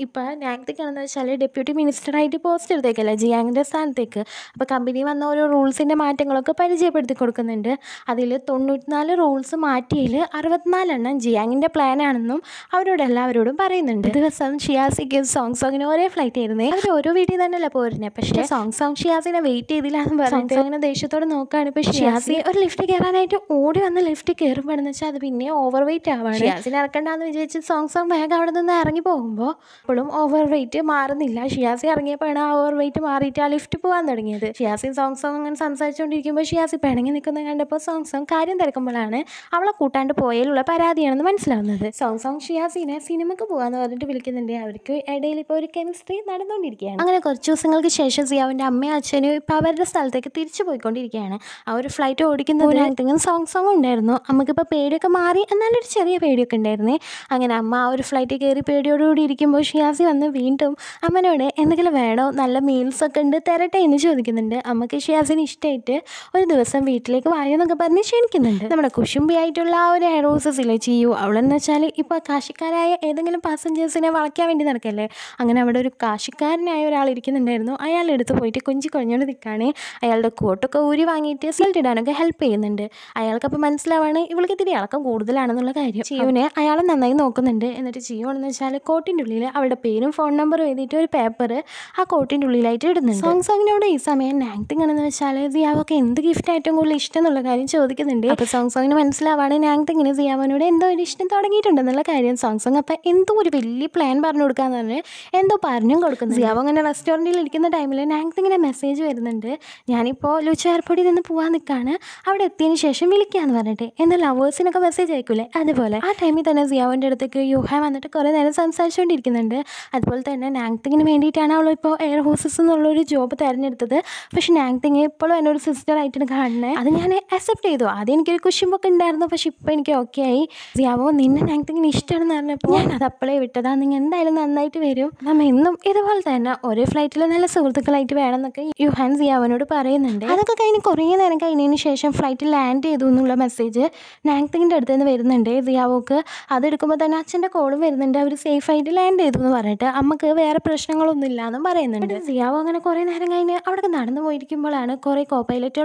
ഇപ്പോൾ ഞാങ്ത്തേക്കാണെന്ന് വെച്ചാൽ ഡെപ്യൂട്ടി മിനിസ്റ്ററായിട്ട് പോസ്റ്റ് എടുത്തേക്കല്ലേ ജിയാങ്ങിൻ്റെ സ്ഥാനത്തേക്ക് അപ്പോൾ കമ്പനി വന്ന ഓരോ റൂൾസിൻ്റെ മാറ്റങ്ങളൊക്കെ പരിചയപ്പെടുത്തി കൊടുക്കുന്നുണ്ട് അതിൽ തൊണ്ണൂറ്റിനാല് റൂൾസ് മാറ്റിയതിൽ അറുപത്തിനാലെണ്ണം ജിയാങ്ങിൻ്റെ പ്ലാനാണെന്നും അവരോട് എല്ലാവരോടും പറയുന്നുണ്ട് ദിവസം ഷിയാസിക്ക് സോങ് സോങ്ങിന് ഒരേ ഫ്ലൈറ്റ് ആയിരുന്നേ അവർ ഓരോ വീട്ടിൽ തന്നെയല്ല പോരുന്നത് പക്ഷേ സോങ് സോങ് ഷിയാസിനെ വെയിറ്റ് ചെയ്തില്ലാന്ന് പറഞ്ഞു അങ്ങനെ ദേഷ്യത്തോട് നോക്കുകയാണ് ഇപ്പോൾ ഷിയാസി ഒരു ലിഫ്റ്റ് കയറാനായിട്ട് ഓടി വന്ന് ലിഫ്റ്റ് കയറുമ്പോഴെന്ന് വെച്ചാൽ അത് പിന്നെ ഓവർ വെയിറ്റ് ആവാണ് ഷിയാസിനെ ഇറക്കണ്ടെന്ന് വിചാരിച്ച് സോങ് സോങ് വേഗം അവിടെ നിന്ന് ഇറങ്ങി പോകുമ്പോൾ അപ്പോഴും ഓവർ വെയിറ്റ് മാറുന്നില്ല ഷിയാസി ഇറങ്ങിയപ്പോഴാണ് ആ ഓവർ വെയിറ്റ് മാറിയിട്ട് ആ ലിഫ്റ്റ് പോകാൻ തുടങ്ങിയത് ഷിയാസി സോങ് സോങ് അങ്ങനെ സംസാരിച്ചുകൊണ്ടിരിക്കുമ്പോൾ ഷിയാസി പിണങ്ങി നിൽക്കുന്നത് കണ്ടപ്പോൾ സോങ് സോങ് കാര്യം തിരക്കുമ്പോഴാണ് അവളെ കൂട്ടാണ്ട് പോയാലുള്ള പരാതിയാണെന്ന് മനസ്സിലാവുന്നത് സോങ് സോങ് ഷിയാസിനെ സിനിമക്ക് പോകാന്ന് പറഞ്ഞിട്ട് വിളിക്കുന്നുണ്ട് അവർക്ക് ഇടയിൽ ഇപ്പോൾ ഒരു കെമിസ്ട്രി നടന്നുകൊണ്ടിരിക്കുകയാണ് അങ്ങനെ കുറച്ച് ദിവസങ്ങൾക്ക് ശേഷം സിയാവിൻ്റെ അമ്മയും അച്ഛനും ഇപ്പോൾ അവരുടെ സ്ഥലത്തേക്ക് തിരിച്ചു പോയിക്കൊണ്ടിരിക്കുകയാണ് ആ ഒരു ഫ്ലൈറ്റ് ഒരാൾക്കെങ്കിലും സോങ് സോങ് ഉണ്ടായിരുന്നു അമ്മക്കിപ്പോൾ പേടിയൊക്കെ മാറി എന്നാലൊരു ചെറിയ പേടിയൊക്കെ ഉണ്ടായിരുന്നേ അങ്ങനെ അമ്മ ആ ഒരു ഫ്ലൈറ്റിൽ കയറി പേടിയോടുകൂടി ഇരിക്കുമ്പോൾ ഷിയാസി വന്ന് വീണ്ടും അമ്മനോട് എന്തെങ്കിലും വേണോ നല്ല മീൽസൊക്കെ ഉണ്ട് തരട്ടെ എന്ന് ചോദിക്കുന്നുണ്ട് അമ്മക്ക് ഷിയാസിന് ഇഷ്ടമായിട്ട് ഒരു ദിവസം വീട്ടിലേക്ക് എന്നൊക്കെ പറഞ്ഞ് ക്ഷണിക്കുന്നുണ്ട് നമ്മുടെ ആയിട്ടുള്ള ആ ഒരു ഹെയർ ഹോസസിലെ ചെയ്യൂ അവളെന്ന് വെച്ചാൽ ഇപ്പോൾ കാശിക്കാരായ ഏതെങ്കിലും പാസഞ്ചേഴ്സിനെ വളയ്ക്കാൻ വേണ്ടി നടക്കല്ലേ അങ്ങനെ അവിടെ ഒരു കാശിക്കാരനായ ഒരാൾ ഇരിക്കുന്നുണ്ടായിരുന്നു അയാളുടെ അടുത്ത് പോയിട്ട് കൊഞ്ചി കുഴഞ്ഞോണ്ട് നിൽക്കുകയാണ് അയാളുടെ കോട്ടൊക്കെ ഊരി വാങ്ങിയിട്ട് സെൽറ്റ് ഇടാനൊക്കെ ഹെൽപ്പ് ചെയ്യുന്നുണ്ട് അയാൾക്കപ്പോൾ മനസ്സിലാവാണ് ഇവൾക്ക് ഇത്തിരി ഇളക്കം കൂടുതലാണെന്നുള്ള കാര്യം ചെയ്യുവിനെ അയാളെ നന്നായി നോക്കുന്നുണ്ട് എന്നിട്ട് ചെയ്യുവാണെന്ന് വെച്ചാൽ കോട്ടിൻ്റെ ഉള്ളിൽ അവളുടെ പേരും ഫോൺ നമ്പറും എഴുതിയിട്ട് ഒരു പേപ്പർ ആ കോട്ടിൻ്റെ ഉള്ളിലായിട്ട് ഇടുന്നുണ്ട് സോങ് സോങ്ങിനോട് ഈ സമയം നാങ്തിങ് ആണെന്ന് വെച്ചാൽ സിയാവൊക്കെ എന്ത് ഗിഫ്റ്റ് ഏറ്റവും കൂടുതൽ ഇഷ്ടം എന്നുള്ള കാര്യം ചോദിക്കുന്നുണ്ട് അപ്പോൾ സോങ് സോങ്ങിന് മനസ്സിലാവാണ് നാങ്തിങ്ങിന് സിയാവനോട് എന്തോ ഒരു ഇഷ്ടം തുടങ്ങിയിട്ടുണ്ടെന്നുള്ള കാര്യം സോങ് സോങ് അപ്പോൾ എന്തോ ഒരു വലിയ പ്ലാൻ പറഞ്ഞു കൊടുക്കാന്ന് പറഞ്ഞ് എന്തോ പറഞ്ഞും കൊടുക്കുന്നു സിയാവ് അങ്ങനെ റെസ്റ്റോറൻറ്റിൽ ഇരിക്കുന്ന ടൈമിൽ നാങ്തിങ്ങിൻ്റെ മെസ്സേജ് വരുന്നുണ്ട് ഞാനിപ്പോൾ ലുച്ച എയർപോർട്ടിൽ നിന്ന് പോകാൻ നിൽക്കുകയാണ് അവിടെ എത്തിയതിന് ശേഷം വിളിക്കാന്ന് പറഞ്ഞിട്ട് എന്നാൽ ലവേഴ്സിനൊക്കെ മെസ്സേജ് അയക്കൂലേ അതുപോലെ ആ ടൈമിൽ തന്നെ സിയാവിൻ്റെ അടുത്തേക്ക് യുഹ വന്നിട്ട് കുറേ നേരം സംസാരിച്ചുകൊണ്ടിരിക്കുന്നുണ്ട് അതുപോലെ തന്നെ നാങ്തിങ്ങിന് വേണ്ടിയിട്ടാണ് അവൾ ഇപ്പോൾ എയർ ഹോസസ് എന്നുള്ളൊരു ജോബ് തിരഞ്ഞെടുത്തത് പക്ഷെ നാങ്തിങ് ഇപ്പോഴും എന്നൊരു സിസ്റ്റർ സിസ്റ്ററായിട്ടാണ് കാണുന്നത് അത് ഞാൻ അക്സെപ്റ്റ് ചെയ്തു ആദ്യം എനിക്കൊരു ഒക്കെ ഉണ്ടായിരുന്നു പക്ഷെ ഇപ്പോൾ എനിക്ക് ഓക്കെ ആയി സിയാവോ നിന്നെ നാങ്തിങ്ങിന് ഇഷ്ടമാണെന്ന് പറഞ്ഞപ്പോൾ ഞാൻ അത് അപ്പോഴേ വിട്ടതാ നിങ്ങൾ എന്തായാലും നന്നായിട്ട് വരും നമ്മൾ എന്നും ഇതുപോലെ തന്നെ ഒരേ ഫ്ലൈറ്റിൽ നല്ല സുഹൃത്തുക്കളായിട്ട് എന്നൊക്കെ യുഹാൻ സിയാവനോട് പറയുന്നുണ്ട് അതൊക്കെ കഴിഞ്ഞ് കുറേ നേരം കഴിഞ്ഞതിന് ശേഷം ഫ്ലൈറ്റിൽ ലാൻഡ് ചെയ്തു എന്നുള്ള മെസ്സേജ് നാങ്തിങ്ങിൻ്റെ അടുത്ത് നിന്ന് വരുന്നുണ്ട് സിയാവോക്ക് അതെടുക്കുമ്പോൾ തന്നെ അച്ഛൻ്റെ കോളും വരുന്നുണ്ട് അവർ സേഫായിട്ട് ലാൻഡ് ചെയ്തു എന്ന് പറഞ്ഞിട്ട് അമ്മക്ക് വേറെ പ്രശ്നങ്ങളൊന്നും ഇല്ലാന്നും പറയുന്നുണ്ട് സിയാവോ അങ്ങനെ കുറെ നേരം കഴിഞ്ഞ് അവിടെ നടന്നു പോയിരിക്കുമ്പോഴാണ് കുറെ കോ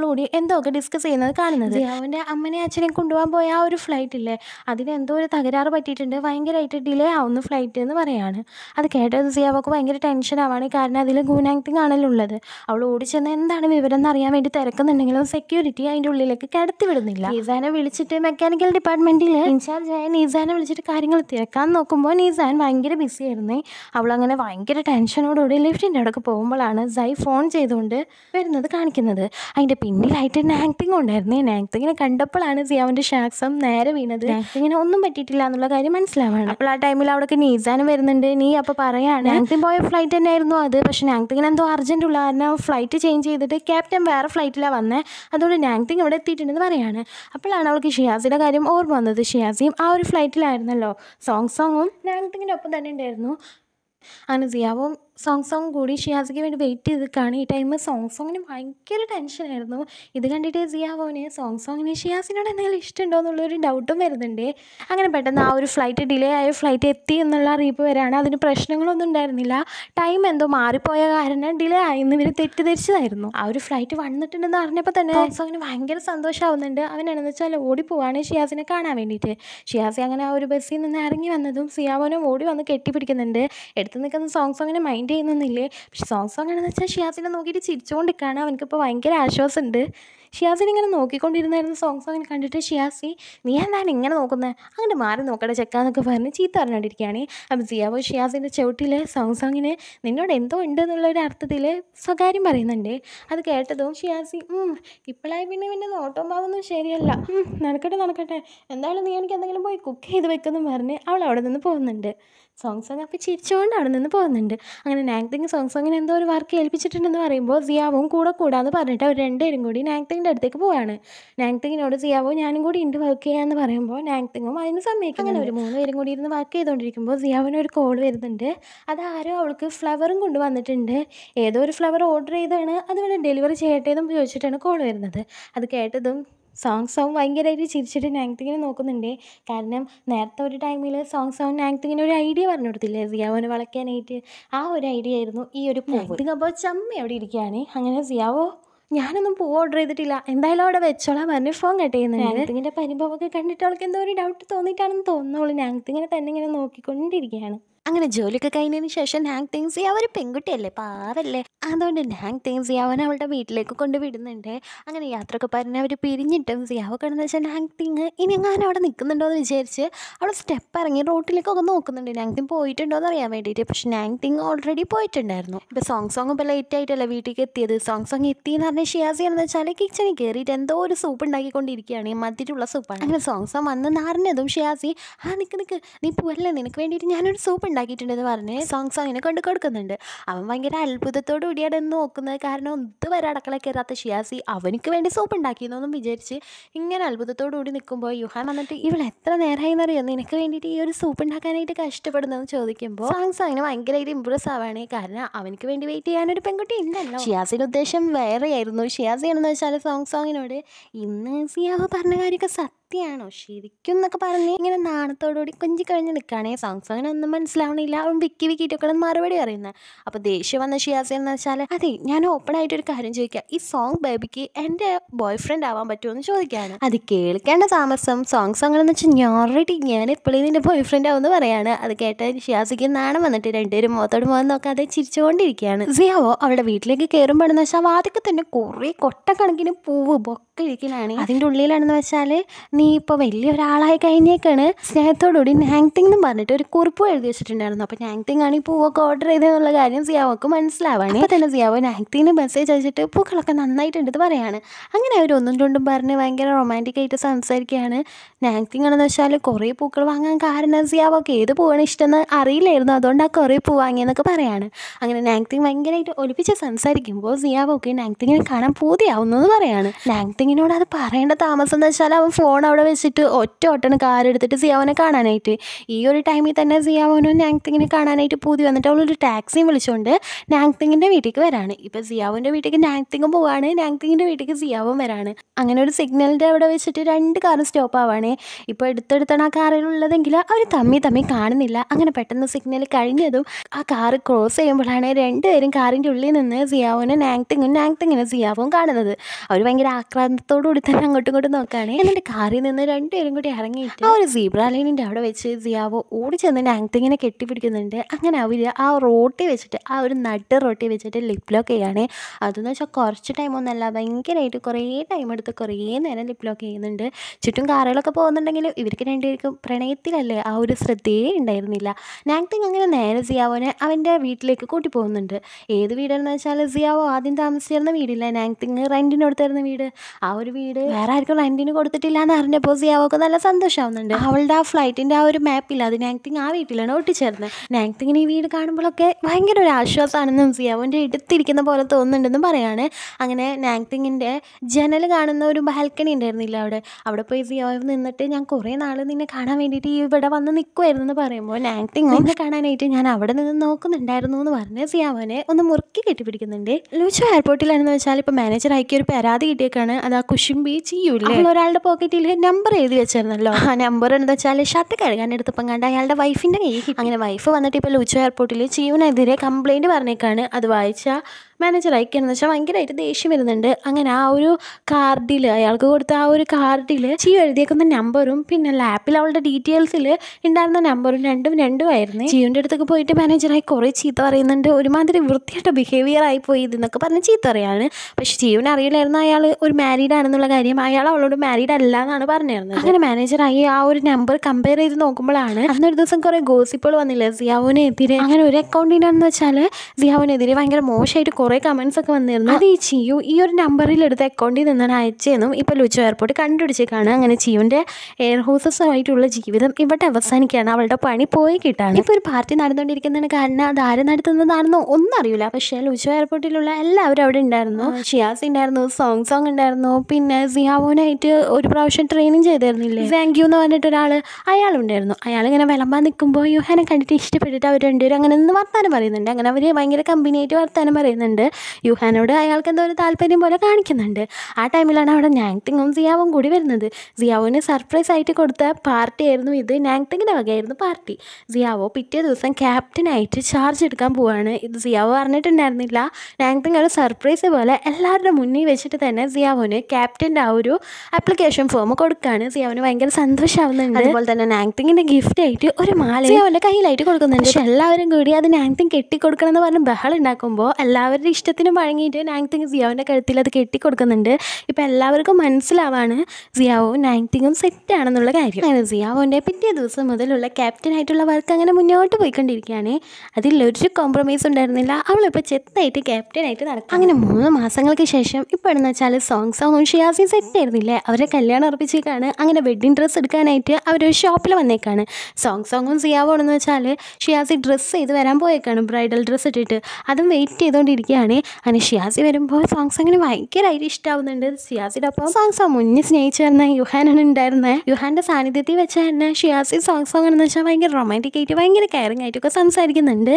കൂടി എന്തോ ഒക്കെ ഡിസ്കസ് ചെയ്യുന്നത് കാണുന്നത് സിയാവിന്റെ അമ്മനെ അച്ഛനെ കൊണ്ടുപോകാൻ പോയ ആ ഒരു ഫ്ലൈറ്റ് ഇല്ലേ അതിന് എന്തോ ഒരു തകരാറ് പറ്റിയിട്ടുണ്ട് ഭയങ്കരമായിട്ട് ഡിലേ ആവുന്ന ഫ്ലൈറ്റ് എന്ന് പറയാണ് അത് കേട്ടത് സിയാവോക്ക് ഭയങ്കര ടെൻഷൻ ആവാണ് കാരണം അതിൽ ഗൂനാക്തിങ് ആണല്ലോ ഉള്ളത് അവൾ ഓടിച്ചെന്ന് എന്താണ് വിവരം എന്ന് അറിയാൻ വേണ്ടി തിരക്കുന്നുണ്ടെങ്കിലും സെക്യൂരിറ്റി അതിന്റെ ഉള്ളിലേക്ക് കടത്തി വിടുന്നില്ല നീസാനെ വിളിച്ചിട്ട് മെക്കാനിക്കൽ ഡിപ്പാർട്ട്മെന്റിൽ ഇൻചാർജ് ആയ നീസാനെ വിളിച്ചിട്ട് കാര്യങ്ങൾ തിരക്കാൻ നോക്കുമ്പോൾ നീസാൻ ഭയങ്കര ബിസിയായിരുന്നു വരുന്നേ അവളങ്ങനെ ഭയങ്കര ടെൻഷനോടുകൂടി ലിഫ്റ്റിൻ്റെ അവിടെയൊക്കെ പോകുമ്പോഴാണ് സൈ ഫോൺ ചെയ്തുകൊണ്ട് വരുന്നത് കാണിക്കുന്നത് അതിൻ്റെ പിന്നിലായിട്ട് നാങ്തിങ് ഉണ്ടായിരുന്നേ നാങ്തിങ്ങിനെ കണ്ടപ്പോഴാണ് സി അവൻ്റെ ഷാക്സം നേരെ വീണത് നാങ്തിങ്ങിനെ ഒന്നും പറ്റിയിട്ടില്ല എന്നുള്ള കാര്യം മനസ്സിലാവാണ് അപ്പോൾ ആ ടൈമിൽ അവിടെയൊക്കെ നീസാനും വരുന്നുണ്ട് നീ അപ്പോൾ പറയാണ് നാങ്തിങ് പോയ ഫ്ലൈറ്റ് തന്നെയായിരുന്നു അത് പക്ഷേ നാങ്തിങ്ങിന് എന്തോ അർജൻറ്റ് ഉള്ള കാരണം ഫ്ലൈറ്റ് ചേഞ്ച് ചെയ്തിട്ട് ക്യാപ്റ്റൻ വേറെ ഫ്ലൈറ്റിലാണ് വന്നത് അതുകൊണ്ട് നാങ്തിങ് ഇവിടെ എത്തിയിട്ടുണ്ടെന്ന് പറയാണ് അപ്പോഴാണ് അവൾക്ക് ഷിയാസിയുടെ കാര്യം ഓർമ്മ വന്നത് ഷിയാസിയും ആ ഒരു ഫ്ലൈറ്റിലായിരുന്നല്ലോ സോങ് സോങ്ങും നാങ്തിങ്ങിൻ്റെ ഒപ്പം തന്നെ ഉണ്ടായിരുന്നു അനുസയാവും സോങ് സോങ് കൂടി ഷിയാസിക്ക് വേണ്ടി വെയിറ്റ് ചെയ്ത് നിൽക്കുകയാണ് ഈ ടൈം സോങ് സോങ്ങിന് ഭയങ്കര ടെൻഷനായിരുന്നു ഇത് കണ്ടിട്ട് സിയാവോന് സോങ് സോങ്ങിന് ഷിയാസിനോട് എന്തെങ്കിലും ഇഷ്ടമുണ്ടോ എന്നുള്ളൊരു ഡൗട്ടും വരുന്നുണ്ട് അങ്ങനെ പെട്ടെന്ന് ആ ഒരു ഫ്ലൈറ്റ് ഡിലേ ആയ ഫ്ലൈറ്റ് എത്തി എന്നുള്ള അറിയിപ്പ് വരാണ് അതിന് പ്രശ്നങ്ങളൊന്നും ഉണ്ടായിരുന്നില്ല ടൈം എന്തോ മാറിപ്പോയ കാരണം ഡിലേ ആയെന്ന് ഇവർ തെറ്റിദ്ധരിച്ചതായിരുന്നു ആ ഒരു ഫ്ലൈറ്റ് വന്നിട്ടുണ്ടെന്ന് അറിഞ്ഞപ്പോൾ തന്നെ സോങ് സോങ്ങിന് ഭയങ്കര സന്തോഷമാവുന്നുണ്ട് അവനെന്ന് വെച്ചാൽ ഓടിപ്പോവാണ് ഷിയാസിനെ കാണാൻ വേണ്ടിയിട്ട് ഷിയാസി അങ്ങനെ ആ ഒരു ബസ്സിൽ നിന്ന് ഇറങ്ങി വന്നതും സിയാവോനും ഓടി വന്ന് കെട്ടിപ്പിടിക്കുന്നുണ്ട് എടുത്ത് നിൽക്കുന്ന സോങ് സോങ്ങിന് മൈൻഡ് മൈൻഡ് ചെയ്യുന്നൊന്നുമില്ലേ പക്ഷെ സോങ് സോങ് ആണെന്ന് വെച്ചാൽ ഷിയാസിനെ നോക്കിയിട്ട് ചിരിച്ചുകൊണ്ടിരിക്കുകയാണ് അവനക്കിപ്പോൾ ഭയങ്കര ആശ്വാസമുണ്ട് ഷിയാസിനെ ഇങ്ങനെ നോക്കിക്കൊണ്ടിരുന്നായിരുന്നു സോങ് സോങ്ങിനെ കണ്ടിട്ട് ഷിയാസി നീ എന്താണ് ഇങ്ങനെ നോക്കുന്നത് അങ്ങനെ മാറി നോക്കട ചെക്കാന്നൊക്കെ പറഞ്ഞ് ചീത്ത പറഞ്ഞുകൊണ്ടിരിക്കുകയാണ് അപ്പോൾ സിയാവോ ഷിയാസിൻ്റെ ചവിട്ടിൽ സോങ് സോങ്ങിന് നിന്നോട് എന്തോ ഉണ്ട് എന്നുള്ളൊരു അർത്ഥത്തിൽ സ്വകാര്യം പറയുന്നുണ്ട് അത് കേട്ടതും ഷിയാസി ഇപ്പോഴായി പിന്നെ പിന്നെ നോട്ടം ശരിയല്ല നടക്കട്ടെ നടക്കട്ടെ എന്തായാലും നീ എനിക്ക് എന്തെങ്കിലും പോയി കുക്ക് ചെയ്ത് വെക്കുന്നു പറഞ്ഞ് അവൾ അവിടെ നിന്ന് പോകുന്നുണ്ട് സോങ് സോങ് അപ്പോൾ ചിരിച്ചുകൊണ്ട് അവിടെ നിന്ന് പോകുന്നുണ്ട് അങ്ങനെ നാങ്തിങ് സോങ് സോങ്ങിന് എന്തോ ഒരു വർക്ക് ഏൽപ്പിച്ചിട്ടുണ്ടെന്ന് പറയുമ്പോൾ സിയാവും കൂടെ കൂടാന്ന് പറഞ്ഞിട്ട് അവർ രണ്ടുപേരും കൂടി നാങ്തിങ്ങിൻ്റെ അടുത്തേക്ക് പോവാണ് നാങ്തിങ്ങിനോട് സിയാവും ഞാനും കൂടി ഉണ്ട് വർക്ക് ചെയ്യാമെന്ന് പറയുമ്പോൾ നാങ്തിങ്ങും അതിന് അങ്ങനെ ഒരു മൂന്ന് പേരും കൂടി ഇരുന്ന് വർക്ക് ചെയ്തുകൊണ്ടിരിക്കുമ്പോൾ സിയാവിന് ഒരു കോൾ വരുന്നുണ്ട് അത് ആരോ അവൾക്ക് ഫ്ലവറും വന്നിട്ടുണ്ട് ഏതോ ഒരു ഫ്ലവർ ഓർഡർ ചെയ്താണ് അത് ഡെലിവറി ചെയ്യട്ടെ ചോദിച്ചിട്ടാണ് കോൾ വരുന്നത് അത് കേട്ടതും സോങ് സോങ് ഭയങ്കരമായിട്ട് ചിരിച്ചിട്ട് നയൻത്തിങ്ങനെ നോക്കുന്നുണ്ട് കാരണം നേരത്തെ ഒരു ടൈമിൽ സോങ് സോങ് നയൻത്തിങ്ങനെ ഒരു ഐഡിയ പറഞ്ഞു കൊടുത്തില്ലേ സിയാവോനെ വളയ്ക്കാനായിട്ട് ആ ഒരു ഐഡിയ ആയിരുന്നു ഈ ഒരു പൂവ് ഇതിനപ്പോൾ ചമ്മ അവിടെ ഇരിക്കുകയാണ് അങ്ങനെ സിയാവോ ഞാനൊന്നും പൂ ഓർഡർ ചെയ്തിട്ടില്ല എന്തായാലും അവിടെ വെച്ചോളാം പറഞ്ഞ് ഫോൺ കട്ട് ചെയ്യുന്നുണ്ട് ഇതിൻ്റെ പരിഭവമൊക്കെ കണ്ടിട്ട് അവൾക്ക് എന്തോ ഒരു ഡൗട്ട് തോന്നിയിട്ടാണെന്ന് തോന്നുന്നുള്ളൂ ഞങ്ങൾക്ക് തന്നെ ഇങ്ങനെ നോക്കിക്കൊണ്ടിരിക്കുകയാണ് അങ്ങനെ ജോലിയൊക്കെ കഴിഞ്ഞതിന് ശേഷം ഹാങ് തിങ്സ് ചെയ്യാൻ ഒരു പെൺകുട്ടിയല്ലേ പാവല്ലേ അതുകൊണ്ട് ഹാങ് തിങ്സ് ചെയ്യാവൻ അവളുടെ വീട്ടിലേക്ക് കൊണ്ടുവിടുന്നുണ്ട് അങ്ങനെ യാത്രയൊക്കെ പറഞ്ഞ് അവർ പിരിഞ്ഞിട്ടും സിയാവ് കിടന്നു വെച്ചാൽ ഹാങ് തിങ് ഇനി ഞാൻ അവിടെ നിൽക്കുന്നുണ്ടോ എന്ന് വിചാരിച്ച് അവൾ സ്റ്റെപ്പ് ഇറങ്ങി റോട്ടിലേക്കൊക്കെ നോക്കുന്നുണ്ട് നാങ് തിങ് പോയിട്ടുണ്ടോ എന്ന് അറിയാൻ വേണ്ടിയിട്ട് പക്ഷെ നാങ് തിങ് ഓൾറെഡി പോയിട്ടുണ്ടായിരുന്നു ഇപ്പോൾ സോങ് സോങ് ഇപ്പോൾ ലേറ്റ് ആയിട്ടല്ല വീട്ടിലേക്ക് എത്തിയത് സോങ് സോങ് എത്തി എന്ന് പറഞ്ഞാൽ ഷിയാസി എന്ന് വെച്ചാൽ കിച്ചണിൽ കയറിയിട്ട് എന്തോ ഒരു സൂപ്പ് ഉണ്ടാക്കിക്കൊണ്ടിരിക്കുകയാണ് മതിട്ടുള്ള സൂപ്പാണ് അങ്ങനെ സോങ് സോങ് വന്ന് നിറഞ്ഞതും ഷിയാസി ആ നിൽക്ക് നിൽക്ക് നീ പോവല്ലേ നിനക്ക് വേണ്ടിയിട്ട് ഞാനൊരു സൂപ്പ് ഉണ്ടാക്കിയിട്ടുണ്ടെന്ന് പറഞ്ഞ് സോങ്സ് അങ്ങനെ കൊണ്ട് കൊടുക്കുന്നുണ്ട് അവൻ ഭയങ്കര അത്ഭുതത്തോടു കൂടിയാണ് നോക്കുന്നത് കാരണം ഇതുവരെ അടക്കള കയറാത്ത ഷിയാസി അവനക്ക് വേണ്ടി സോപ്പ് ഉണ്ടാക്കിയെന്നൊന്നും വിചാരിച്ച് ഇങ്ങനെ അത്ഭുതത്തോടു കൂടി നിൽക്കുമ്പോൾ യുഹാൻ വന്നിട്ട് ഇവൾ എത്ര നേരമായി എന്നറിയോ നിനക്ക് വേണ്ടിയിട്ട് ഈ ഒരു സൂപ്പ് ഉണ്ടാക്കാനായിട്ട് കഷ്ടപ്പെടുന്നതെന്ന് ചോദിക്കുമ്പോൾ സോങ്സ് അങ്ങനെ ഭയങ്കരമായിട്ട് ഇമ്പ്രസ് ആവാണ് കാരണം അവനക്ക് വേണ്ടി വെയിറ്റ് ചെയ്യാനൊരു പെൺകുട്ടി ഉണ്ടല്ലോ ഷിയാസിൻ്റെ ഉദ്ദേശം വേറെയായിരുന്നു ഷിയാസി എന്ന് വെച്ചാൽ സോങ് സോങ്ങിനോട് ഇന്ന് സിയാവ് പറഞ്ഞ കാര്യമൊക്കെ സത്യം വ്യക്തിയാണോ ശരിക്കും എന്നൊക്കെ പറഞ്ഞ് ഇങ്ങനെ നാണത്തോടുകൂടി കുഞ്ചി കഴിഞ്ഞ് നിൽക്കുകയാണെങ്കിൽ സോങ്സ് അങ്ങനെ ഒന്നും മനസ്സിലാവണില്ല അവൻ വിക്കി വിക്കിയിട്ടൊക്കെ മറുപടി പറയുന്നത് അപ്പോൾ ദേഷ്യം വന്ന ഷിയാസ് എന്ന് വെച്ചാൽ അതെ ഞാൻ ഓപ്പൺ ആയിട്ട് ഒരു കാര്യം ചോദിക്കാം ഈ സോങ് ബേബിക്ക് എൻ്റെ ബോയ് ഫ്രണ്ട് ആവാൻ പറ്റുമോ എന്ന് ചോദിക്കുകയാണ് അത് കേൾക്കേണ്ട താമസം സോങ്സ് അങ്ങനെ എന്ന് വെച്ചാൽ ഞാറടി ഞാൻ എപ്പോഴും നിൻ്റെ ബോയ് ഫ്രണ്ട് ആവുമെന്ന് പറയാണ് അത് കേട്ട ഷിയാസിക്ക് നാണം വന്നിട്ട് രണ്ടുപേരും മുഖത്തോട് മുഖം നോക്കാതെ ചിരിച്ചുകൊണ്ടിരിക്കുകയാണ് സിയാവോ അവളുടെ വീട്ടിലേക്ക് കയറുമ്പോഴെന്ന് വെച്ചാൽ വാതിക്കൽ തന്നെ കൊട്ടക്കണക്കിന് പൂവ് ബൊക്കെ ഇരിക്കലാണ് അതിൻ്റെ ഉള്ളിലാണെന്ന് വെച്ചാൽ നീ ഇപ്പോൾ വലിയൊരാളായി കഴിഞ്ഞേക്കാണ് സ്നേഹത്തോടുകൂടി നാങ്തിങ് എന്ന് പറഞ്ഞിട്ട് ഒരു കുറിപ്പ് എഴുതി വെച്ചിട്ടുണ്ടായിരുന്നു അപ്പോൾ നാങ്തിങ് ആണ് ഈ പൂവൊക്കെ ഓർഡർ ചെയ്തതെന്നുള്ള കാര്യം സിയാവോക്ക് മനസ്സിലാവാണ് അപ്പോൾ തന്നെ സിയാവോ നാങ്തിങ്ങിന് മെസ്സേജ് അയച്ചിട്ട് പൂക്കളൊക്കെ എന്ന് പറയാണ് അങ്ങനെ അവർ ഒന്നും രണ്ടും പറഞ്ഞ് ഭയങ്കര റൊമാൻറ്റിക് ആയിട്ട് സംസാരിക്കുകയാണ് നാങ്തിങ് ആണെന്ന് വെച്ചാൽ കുറേ പൂക്കൾ വാങ്ങാൻ കാരണം സിയാവോക്ക് ഏത് പൂവാണ് ഇഷ്ടമെന്ന് അറിയില്ലായിരുന്നു അതുകൊണ്ട് ആ കുറേ പൂ വാങ്ങിയെന്നൊക്കെ പറയാണ് അങ്ങനെ നാങ്തിങ് ഭയങ്കരമായിട്ട് ഒലിപ്പിച്ച് സംസാരിക്കുമ്പോൾ സിയാവോക്ക് നാങ്തിങ്ങിനെ കാണാൻ പൂതിയാവുന്നു എന്ന് പറയാണ് നാങ്തിങ്ങിനോട് അത് പറയേണ്ട താമസം എന്ന് വെച്ചാൽ അവൻ ഫോൺ അവിടെ വെച്ചിട്ട് ഒറ്റ ഓട്ടാണ് കാറെടുത്തിട്ട് സിയാവനെ കാണാനായിട്ട് ഈ ഒരു ടൈമിൽ തന്നെ സിയാമോനും നാങ്തിങ്ങിനെ കാണാനായിട്ട് പൂതി വന്നിട്ട് അവളൊരു ടാക്സിയും വിളിച്ചുകൊണ്ട് നാങ്തിങ്ങിൻ്റെ വീട്ടിലേക്ക് വരാണ് ഇപ്പോൾ സിയാമോൻ്റെ വീട്ടിലേക്ക് നാങ്തിങ്ങും പോവാണ് നാങ്തിങ്ങിൻ്റെ വീട്ടിലേക്ക് സിയാവും വരാണ് അങ്ങനെ ഒരു സിഗ്നലിൻ്റെ അവിടെ വെച്ചിട്ട് രണ്ട് കാറും സ്റ്റോപ്പ് ആവാണേ ഇപ്പോൾ എടുത്തെടുത്താണ് ആ കാറിലുള്ളതെങ്കിൽ അവർ തമ്മി തമ്മി കാണുന്നില്ല അങ്ങനെ പെട്ടെന്ന് സിഗ്നൽ കഴിഞ്ഞതും ആ കാറ് ക്രോസ് ചെയ്യുമ്പോഴാണ് രണ്ടുപേരും കാറിൻ്റെ ഉള്ളിൽ നിന്ന് സിയാവനും നാങ്തിങ്ങും നാങ്തിങ്ങിനെ സിയാവും കാണുന്നത് അവർ ഭയങ്കര ആക്രാന്തത്തോടു കൂടി തന്നെ അങ്ങോട്ടും ഇങ്ങോട്ടും നോക്കുകയാണ് എന്നിട്ട് കാറിൽ വണ്ടിയിൽ നിന്ന് രണ്ടുപേരും കൂടി ഇറങ്ങിയിട്ട് ആ ഒരു സീബ്ര അവിടെ വെച്ച് സിയാവോ ചെന്ന് ആങ്തിങ്ങനെ കെട്ടിപ്പിടിക്കുന്നുണ്ട് അങ്ങനെ അവർ ആ റോട്ടി വെച്ചിട്ട് ആ ഒരു നട്ട് റോട്ടി വെച്ചിട്ട് ലിപ് ലോക്ക് ചെയ്യുകയാണ് അതെന്ന് വെച്ചാൽ കുറച്ച് ടൈമൊന്നുമല്ല ഭയങ്കരമായിട്ട് കുറേ ടൈം എടുത്ത് കുറേ നേരം ലിപ് ലോക്ക് ചെയ്യുന്നുണ്ട് ചുറ്റും കാറുകളൊക്കെ പോകുന്നുണ്ടെങ്കിൽ ഇവർക്ക് രണ്ടുപേർക്കും പ്രണയത്തിലല്ലേ ആ ഒരു ശ്രദ്ധയേ ഉണ്ടായിരുന്നില്ല നാങ്തിങ് അങ്ങനെ നേരെ സിയാവോനെ അവൻ്റെ വീട്ടിലേക്ക് കൂട്ടി പോകുന്നുണ്ട് ഏത് വീടാണെന്ന് വെച്ചാൽ സിയാവോ ആദ്യം താമസിച്ചിരുന്ന വീടില്ല നാങ്തിങ് റെൻറ്റിന് കൊടുത്തിരുന്ന വീട് ആ ഒരു വീട് വേറെ ആർക്കും റെൻറ്റിന് കൊടുത്തിട്ടില്ല എന്ന് അവളുടെ പോസ് അവൾക്ക് നല്ല സന്തോഷമാവുന്നുണ്ട് അവളുടെ ആ ഫ്ലൈറ്റിന്റെ ആ ഒരു ഇല്ല അത് നാങ്തിങ് ആ വീട്ടിലാണ് ഒട്ടിച്ചേർന്നത് നാങ്തിങ്ങിന് ഈ വീട് കാണുമ്പോഴൊക്കെ ഭയങ്കര ഒരു ആശ്വാസമാണെന്നും സിയാവിൻ്റെ എടുത്തിരിക്കുന്ന പോലെ തോന്നുന്നുണ്ടെന്നും പറയാണ് അങ്ങനെ നാങ്തിങ്ങിന്റെ ജനൽ കാണുന്ന ഒരു ബാൽക്കണി ഉണ്ടായിരുന്നില്ല അവിടെ അവിടെ പോയി സിയാവ് നിന്നിട്ട് ഞാൻ കുറേ നാൾ നിന്നെ കാണാൻ വേണ്ടിയിട്ട് ഈ ഇവിടെ വന്ന് നിൽക്കുമായിരുന്നു എന്ന് പറയുമ്പോൾ നാങ്തിങ് ഒന്ന് കാണാനായിട്ട് ഞാൻ അവിടെ നിന്ന് നോക്കുന്നുണ്ടായിരുന്നു എന്ന് പറഞ്ഞ് സിയാവനെ ഒന്ന് മുറുക്കി കെട്ടിപ്പിടിക്കുന്നുണ്ട് ലൂച്ചോ എയർപോർട്ടിലാണെന്ന് വെച്ചാൽ ഇപ്പോൾ മാനേജർ ആയിക്കൊരു ഒരു പരാതി കിട്ടിയേക്കാണ് അത് ആ കുശുംബി ചെയ്യൂല്ലേ ഒരാളുടെ പോക്കറ്റിൽ നമ്പർ എഴുതി വെച്ചായിരുന്നല്ലോ ആ നമ്പർ എന്താ വെച്ചാൽ ഷർട്ട് കഴുകാൻ എടുത്തപ്പോൾ കണ്ട അയാളുടെ വൈഫിൻ്റെ കൈ അങ്ങനെ വൈഫ് വന്നിട്ട് ഇപ്പോൾ ലുച്ചു എയർപോർട്ടിൽ ജീവനെതിരെ കംപ്ലയിൻറ്റ് പറഞ്ഞേക്കാണ് അത് വായിച്ചാൽ മാനേജർ അയക്കണമെന്ന് വെച്ചാൽ ഭയങ്കരമായിട്ട് ദേഷ്യം വരുന്നുണ്ട് അങ്ങനെ ആ ഒരു കാർഡിൽ അയാൾക്ക് കൊടുത്ത ആ ഒരു കാർഡിൽ ചീ എഴുതിയേക്കുന്ന നമ്പറും പിന്നെ ലാപ്പിൽ അവളുടെ ഡീറ്റെയിൽസിൽ ഉണ്ടായിരുന്ന നമ്പറും രണ്ടും രണ്ടുമായിരുന്നു ജീവൻ്റെ അടുത്തൊക്കെ പോയിട്ട് മാനേജറായി കുറേ ചീത്ത പറയുന്നുണ്ട് ഒരുമാതിരി വൃത്തിയായിട്ട് ബിഹേവിയർ ആയി പോയി ഇതെന്നൊക്കെ പറഞ്ഞ് ചീത്ത പറയാണ് പക്ഷെ ജീവന് അറിയില്ലായിരുന്നു അയാൾ ഒരു മാരീഡ് ആണെന്നുള്ള കാര്യം അയാൾ അവളോട് മാരീഡ് അല്ല എന്നാണ് പറഞ്ഞിരുന്നത് അങ്ങനെ മാനേജറായി ആ ഒരു നമ്പർ കമ്പയർ ചെയ്ത് നോക്കുമ്പോഴാണ് അന്നൊരു ദിവസം കുറേ ഗോസിപ്പുകൾ വന്നില്ല സിയാവുവിനെതിരെ അങ്ങനെ ഒരു അക്കൗണ്ടിനാന്ന് വെച്ചാൽ സിയാവുവിനെതിരെ ഭയങ്കര മോശമായിട്ട് കുറേ കമൻസ് ഒക്കെ വന്നിരുന്നു അത് ഈ ചിയു ഈ ഒരു നമ്പറിൽ എടുത്ത അക്കൗണ്ടിൽ നിന്നാണ് അയച്ചതെന്നും ഇപ്പോൾ ലുച്ചു എയർപോർട്ട് കണ്ടുപിടിച്ചേക്കാണ് അങ്ങനെ ചിയുവിൻ്റെ എയർ ആയിട്ടുള്ള ജീവിതം ഇവിടെ അവസാനിക്കുകയാണ് അവളുടെ പണി പോയി കിട്ടാണ് ഇപ്പോൾ ഒരു പാർട്ടി നടന്നുകൊണ്ടിരിക്കുന്നതിന് കാരണം അത് ആരും നടത്തുന്നതാണെന്നോ ഒന്നും അറിയില്ല പക്ഷേ ലുച്ചു എയർപോർട്ടിലുള്ള എല്ലാവരും അവിടെ ഉണ്ടായിരുന്നു ഷിയാസ് ഉണ്ടായിരുന്നു സോങ് സോങ് ഉണ്ടായിരുന്നു പിന്നെ സിയാവോനായിട്ട് ഒരു പ്രാവശ്യം ട്രെയിനിങ് ചെയ്തിരുന്നില്ലേ താങ്ക് യു എന്ന് പറഞ്ഞിട്ട് ഒരാൾ അയാളുണ്ടായിരുന്നു അയാളിങ്ങനെ വിളമ്പാൻ നിൽക്കുമ്പോൾ യുഹാനെ കണ്ടിട്ട് ഇഷ്ടപ്പെട്ടിട്ട് അവർ രണ്ടുപേരും അങ്ങനെ ഒന്ന് വർത്താനം പറയുന്നുണ്ട് അങ്ങനെ അവർ ഭയങ്കര കമ്പനിയായിട്ട് വർത്താനം പറയുന്നുണ്ട് കാണിക്കുന്നുണ്ട് യുഹാനോട് അയാൾക്ക് എന്തോ ഒരു താല്പര്യം പോലെ കാണിക്കുന്നുണ്ട് ആ ടൈമിലാണ് അവിടെ ഞാങ്തിങ്ങും സിയാവും കൂടി വരുന്നത് സിയാവോന് സർപ്രൈസ് ആയിട്ട് കൊടുത്ത പാർട്ടി ആയിരുന്നു ഇത് ഞാങ്തിങ്ങിൻ്റെ വകയായിരുന്നു പാർട്ടി സിയാവോ പിറ്റേ ദിവസം ക്യാപ്റ്റനായിട്ട് ചാർജ് എടുക്കാൻ പോവാണ് ഇത് സിയാവോ പറഞ്ഞിട്ടുണ്ടായിരുന്നില്ല ഞാങ്തിങ് ഒരു സർപ്രൈസ് പോലെ എല്ലാവരുടെ മുന്നിൽ വെച്ചിട്ട് തന്നെ സിയാവോന് ക്യാപ്റ്റൻ്റെ ആ ഒരു അപ്ലിക്കേഷൻ ഫോം കൊടുക്കുകയാണ് സിയാവോന് ഭയങ്കര സന്തോഷമാവുന്നുണ്ട് അതുപോലെ തന്നെ നാങ്തിങ്ങിൻ്റെ ഗിഫ്റ്റ് ആയിട്ട് ഒരു മാല സിയാവോൻ്റെ കയ്യിലായിട്ട് കൊടുക്കുന്നുണ്ട് പക്ഷെ എല്ലാവരും കൂടി അത് നാങ്തിങ് കെട്ടിക്കൊടുക്കണം എന്ന് പറഞ്ഞ് ബഹളം ഉണ്ടാക്കുമ്പോൾ എല്ലാവരുടെ അവരുടെ ഇഷ്ടത്തിന് വഴങ്ങിയിട്ട് നയൻത്തിങ് സിയാവിൻ്റെ കഴുത്തിൽ അത് കെട്ടി കൊടുക്കുന്നുണ്ട് ഇപ്പം എല്ലാവർക്കും മനസ്സിലാവാണ് സിയാവും സെറ്റ് സെറ്റാണെന്നുള്ള കാര്യം അങ്ങനെ സിയാവോൻ്റെ പിറ്റേ ദിവസം മുതലുള്ള ക്യാപ്റ്റനായിട്ടുള്ള വർക്ക് അങ്ങനെ മുന്നോട്ട് പോയിക്കൊണ്ടിരിക്കുകയാണ് അതിലൊരു കോംപ്രമൈസ് ഉണ്ടായിരുന്നില്ല അവളിപ്പോൾ ചെത്തായിട്ട് ക്യാപ്റ്റനായിട്ട് നടക്കും അങ്ങനെ മൂന്ന് മാസങ്ങൾക്ക് ശേഷം ഇപ്പോൾ എന്ന് വെച്ചാൽ സോങ്സ് ഒന്നും ഷിയാസിയും സെറ്റ് ആയിരുന്നില്ല അവരെ കല്യാണം ഉറപ്പിച്ചേക്കാണ് അങ്ങനെ വെഡ്ഡിങ് ഡ്രസ്സ് എടുക്കാനായിട്ട് അവരൊരു ഷോപ്പിൽ വന്നേക്കാണ് സോങ് സോങ്ങും സിയാവോണെന്ന് വെച്ചാൽ ഷിയാസി ഡ്രസ്സ് ചെയ്ത് വരാൻ പോയേക്കാണ് ബ്രൈഡൽ ഡ്രസ്സ് ഇട്ടിട്ട് അതും വെയിറ്റ് ചെയ്തുകൊണ്ടിരിക്കുക ഇഷ്ടമാണ് അങ്ങനെ ഷിയാസി വരുമ്പോൾ സോങ്സ് അങ്ങനെ ഭയങ്കരമായിട്ട് ഇഷ്ടമാവുന്നുണ്ട് ഷിയാസിയുടെ ഒപ്പം സോങ്സ് മുന്നേ സ്നേഹിച്ചു തരുന്ന യുഹാനാണ് ഉണ്ടായിരുന്നത് യുഹാൻ്റെ സാന്നിധ്യത്തിൽ വെച്ച് തന്നെ ഷിയാസി സോങ്സ് സോങ്ങാണെന്ന് വെച്ചാൽ ഭയങ്കര റൊമാൻറ്റിക് ആയിട്ട് ഭയങ്കര കെയറിങ് ആയിട്ടൊക്കെ സംസാരിക്കുന്നുണ്ട്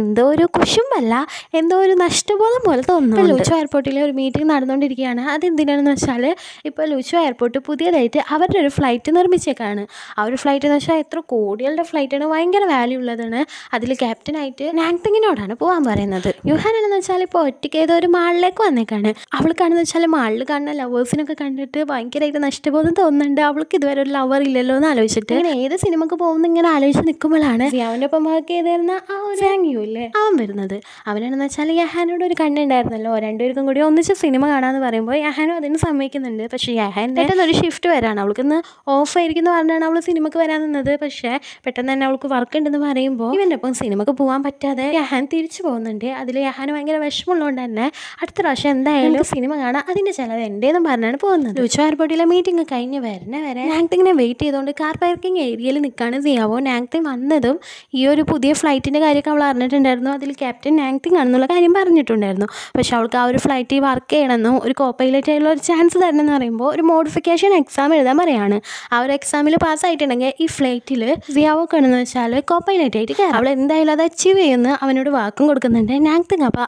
എന്തോ ഒരു കുശുമ്പല്ല എന്തോ ഒരു നഷ്ടബോധം പോലെ തോന്നുന്നു ലൂച്ചു എയർപോർട്ടിലെ ഒരു മീറ്റിംഗ് നടന്നുകൊണ്ടിരിക്കുകയാണ് അതെന്തിനാണെന്ന് വെച്ചാൽ ഇപ്പോൾ ലൂച്ചു എയർപോർട്ട് പുതിയതായിട്ട് അവരുടെ ഒരു ഫ്ലൈറ്റ് നിർമ്മിച്ചേക്കാണ് ആ ഒരു ഫ്ലൈറ്റ് എന്ന് വെച്ചാൽ എത്ര കോടികളുടെ ഫ്ലൈറ്റാണ് ഭയങ്കര വാല്യൂ ഉള്ളതാണ് അതിൽ ക്യാപ്റ്റനായിട്ട് നാങ്തിങ്ങിനോടാണ് പോകാൻ പറയുന്നത് യുഹാൻ എന്ന് വെച്ചാൽ ഇപ്പോൾ ഒറ്റയ്ക്ക് ഏതോ ഒരു മാളിലേക്ക് വന്നേക്കാണ് അവൾക്കാണെന്ന് വെച്ചാൽ മാളിൽ കാണുന്ന ലവേഴ്സിനൊക്കെ കണ്ടിട്ട് ഭയങ്കരമായിട്ട് നഷ്ടബോധം തോന്നുന്നുണ്ട് അവൾക്ക് ഇതുവരെ ഒരു ലവർ ഇല്ലല്ലോ എന്ന് ആലോചിച്ചിട്ട് ഏത് സിനിമക്ക് പോകുന്ന ഇങ്ങനെ ആലോചിച്ച് നിൽക്കുമ്പോഴാണ് അവൻ്റെ ഒപ്പം വർക്ക് ചെയ്തിരുന്ന ആ ഒരു യു ഇല്ലേ അവൻ വരുന്നത് അവനാണെന്ന് വെച്ചാൽ യഹാനോട് ഒരു കണ്ണുണ്ടായിരുന്നല്ലോ രണ്ടുപേർക്കും കൂടി ഒന്നിച്ച് സിനിമ കാണാന്ന് പറയുമ്പോൾ യഹാനും അതിന് സമ്മതിക്കുന്നുണ്ട് പക്ഷേ യഹാൻ പെട്ടെന്ന് ഒരു ഷിഫ്റ്റ് വരാണ് ഇന്ന് ഓഫ് ആയിരിക്കുന്നു പറഞ്ഞാണ് അവൾ സിനിമക്ക് വരാൻ നിന്നത് പക്ഷേ പെട്ടെന്ന് തന്നെ അവൾക്ക് വർക്ക് ഉണ്ടെന്ന് പറയുമ്പോൾ ഇവൻ്റെ ഒപ്പം സിനിമക്ക് പോകാൻ പറ്റാതെ യഹാൻ തിരിച്ചു പോകുന്നുണ്ട് അതിൽ യഹാന് ഭയങ്കര വിഷമമുള്ളതുകൊണ്ട് തന്നെ അടുത്ത പ്രാവശ്യം എന്തായാലും സിനിമ കാണാൻ അതിൻ്റെ ചിലവ് എൻ്റെ പറഞ്ഞാണ് പോകുന്നത് എയർപോർട്ടിലെ മീറ്റിംഗ് കഴിഞ്ഞ് വരണ വരെ നാങ്തിങ്ങിനെ വെയിറ്റ് ചെയ്തുകൊണ്ട് കാർ പാർക്കിംഗ് ഏരിയയിൽ നിൽക്കുകയാണ് സിയാവോ നാങ്തിങ് വന്നതും ഈ ഒരു പുതിയ ഫ്ലൈറ്റിൻ്റെ കാര്യമൊക്കെ അവൾ പറഞ്ഞിട്ടുണ്ടായിരുന്നു അതിൽ ക്യാപ്റ്റൻ ആക്ടിങ് ആണെന്നുള്ള കാര്യം പറഞ്ഞിട്ടുണ്ടായിരുന്നു പക്ഷേ അവൾക്ക് ആ ഒരു ഫ്ലൈറ്റിൽ വർക്ക് ചെയ്യണമെന്നും ഒരു കോ ആയുള്ള ഒരു ചാൻസ് തരണമെന്ന് പറയുമ്പോൾ ഒരു മോഡിഫിക്കേഷൻ എക്സാം എഴുതാൻ പറയുകയാണ് ആ ഒരു എക്സാമിൽ പാസ്സായിട്ടുണ്ടെങ്കിൽ ഈ ഫ്ലൈറ്റിൽ സിയാവോ വെച്ചാൽ കോ ആയിട്ട് കയറാം അവൾ എന്തായാലും അത് അച്ചീവ് ചെയ്യുമെന്ന് അവനോട് വാക്കും കൊടുക്കുന്നുണ്ട് നാങ്തിങ് അപ്പോൾ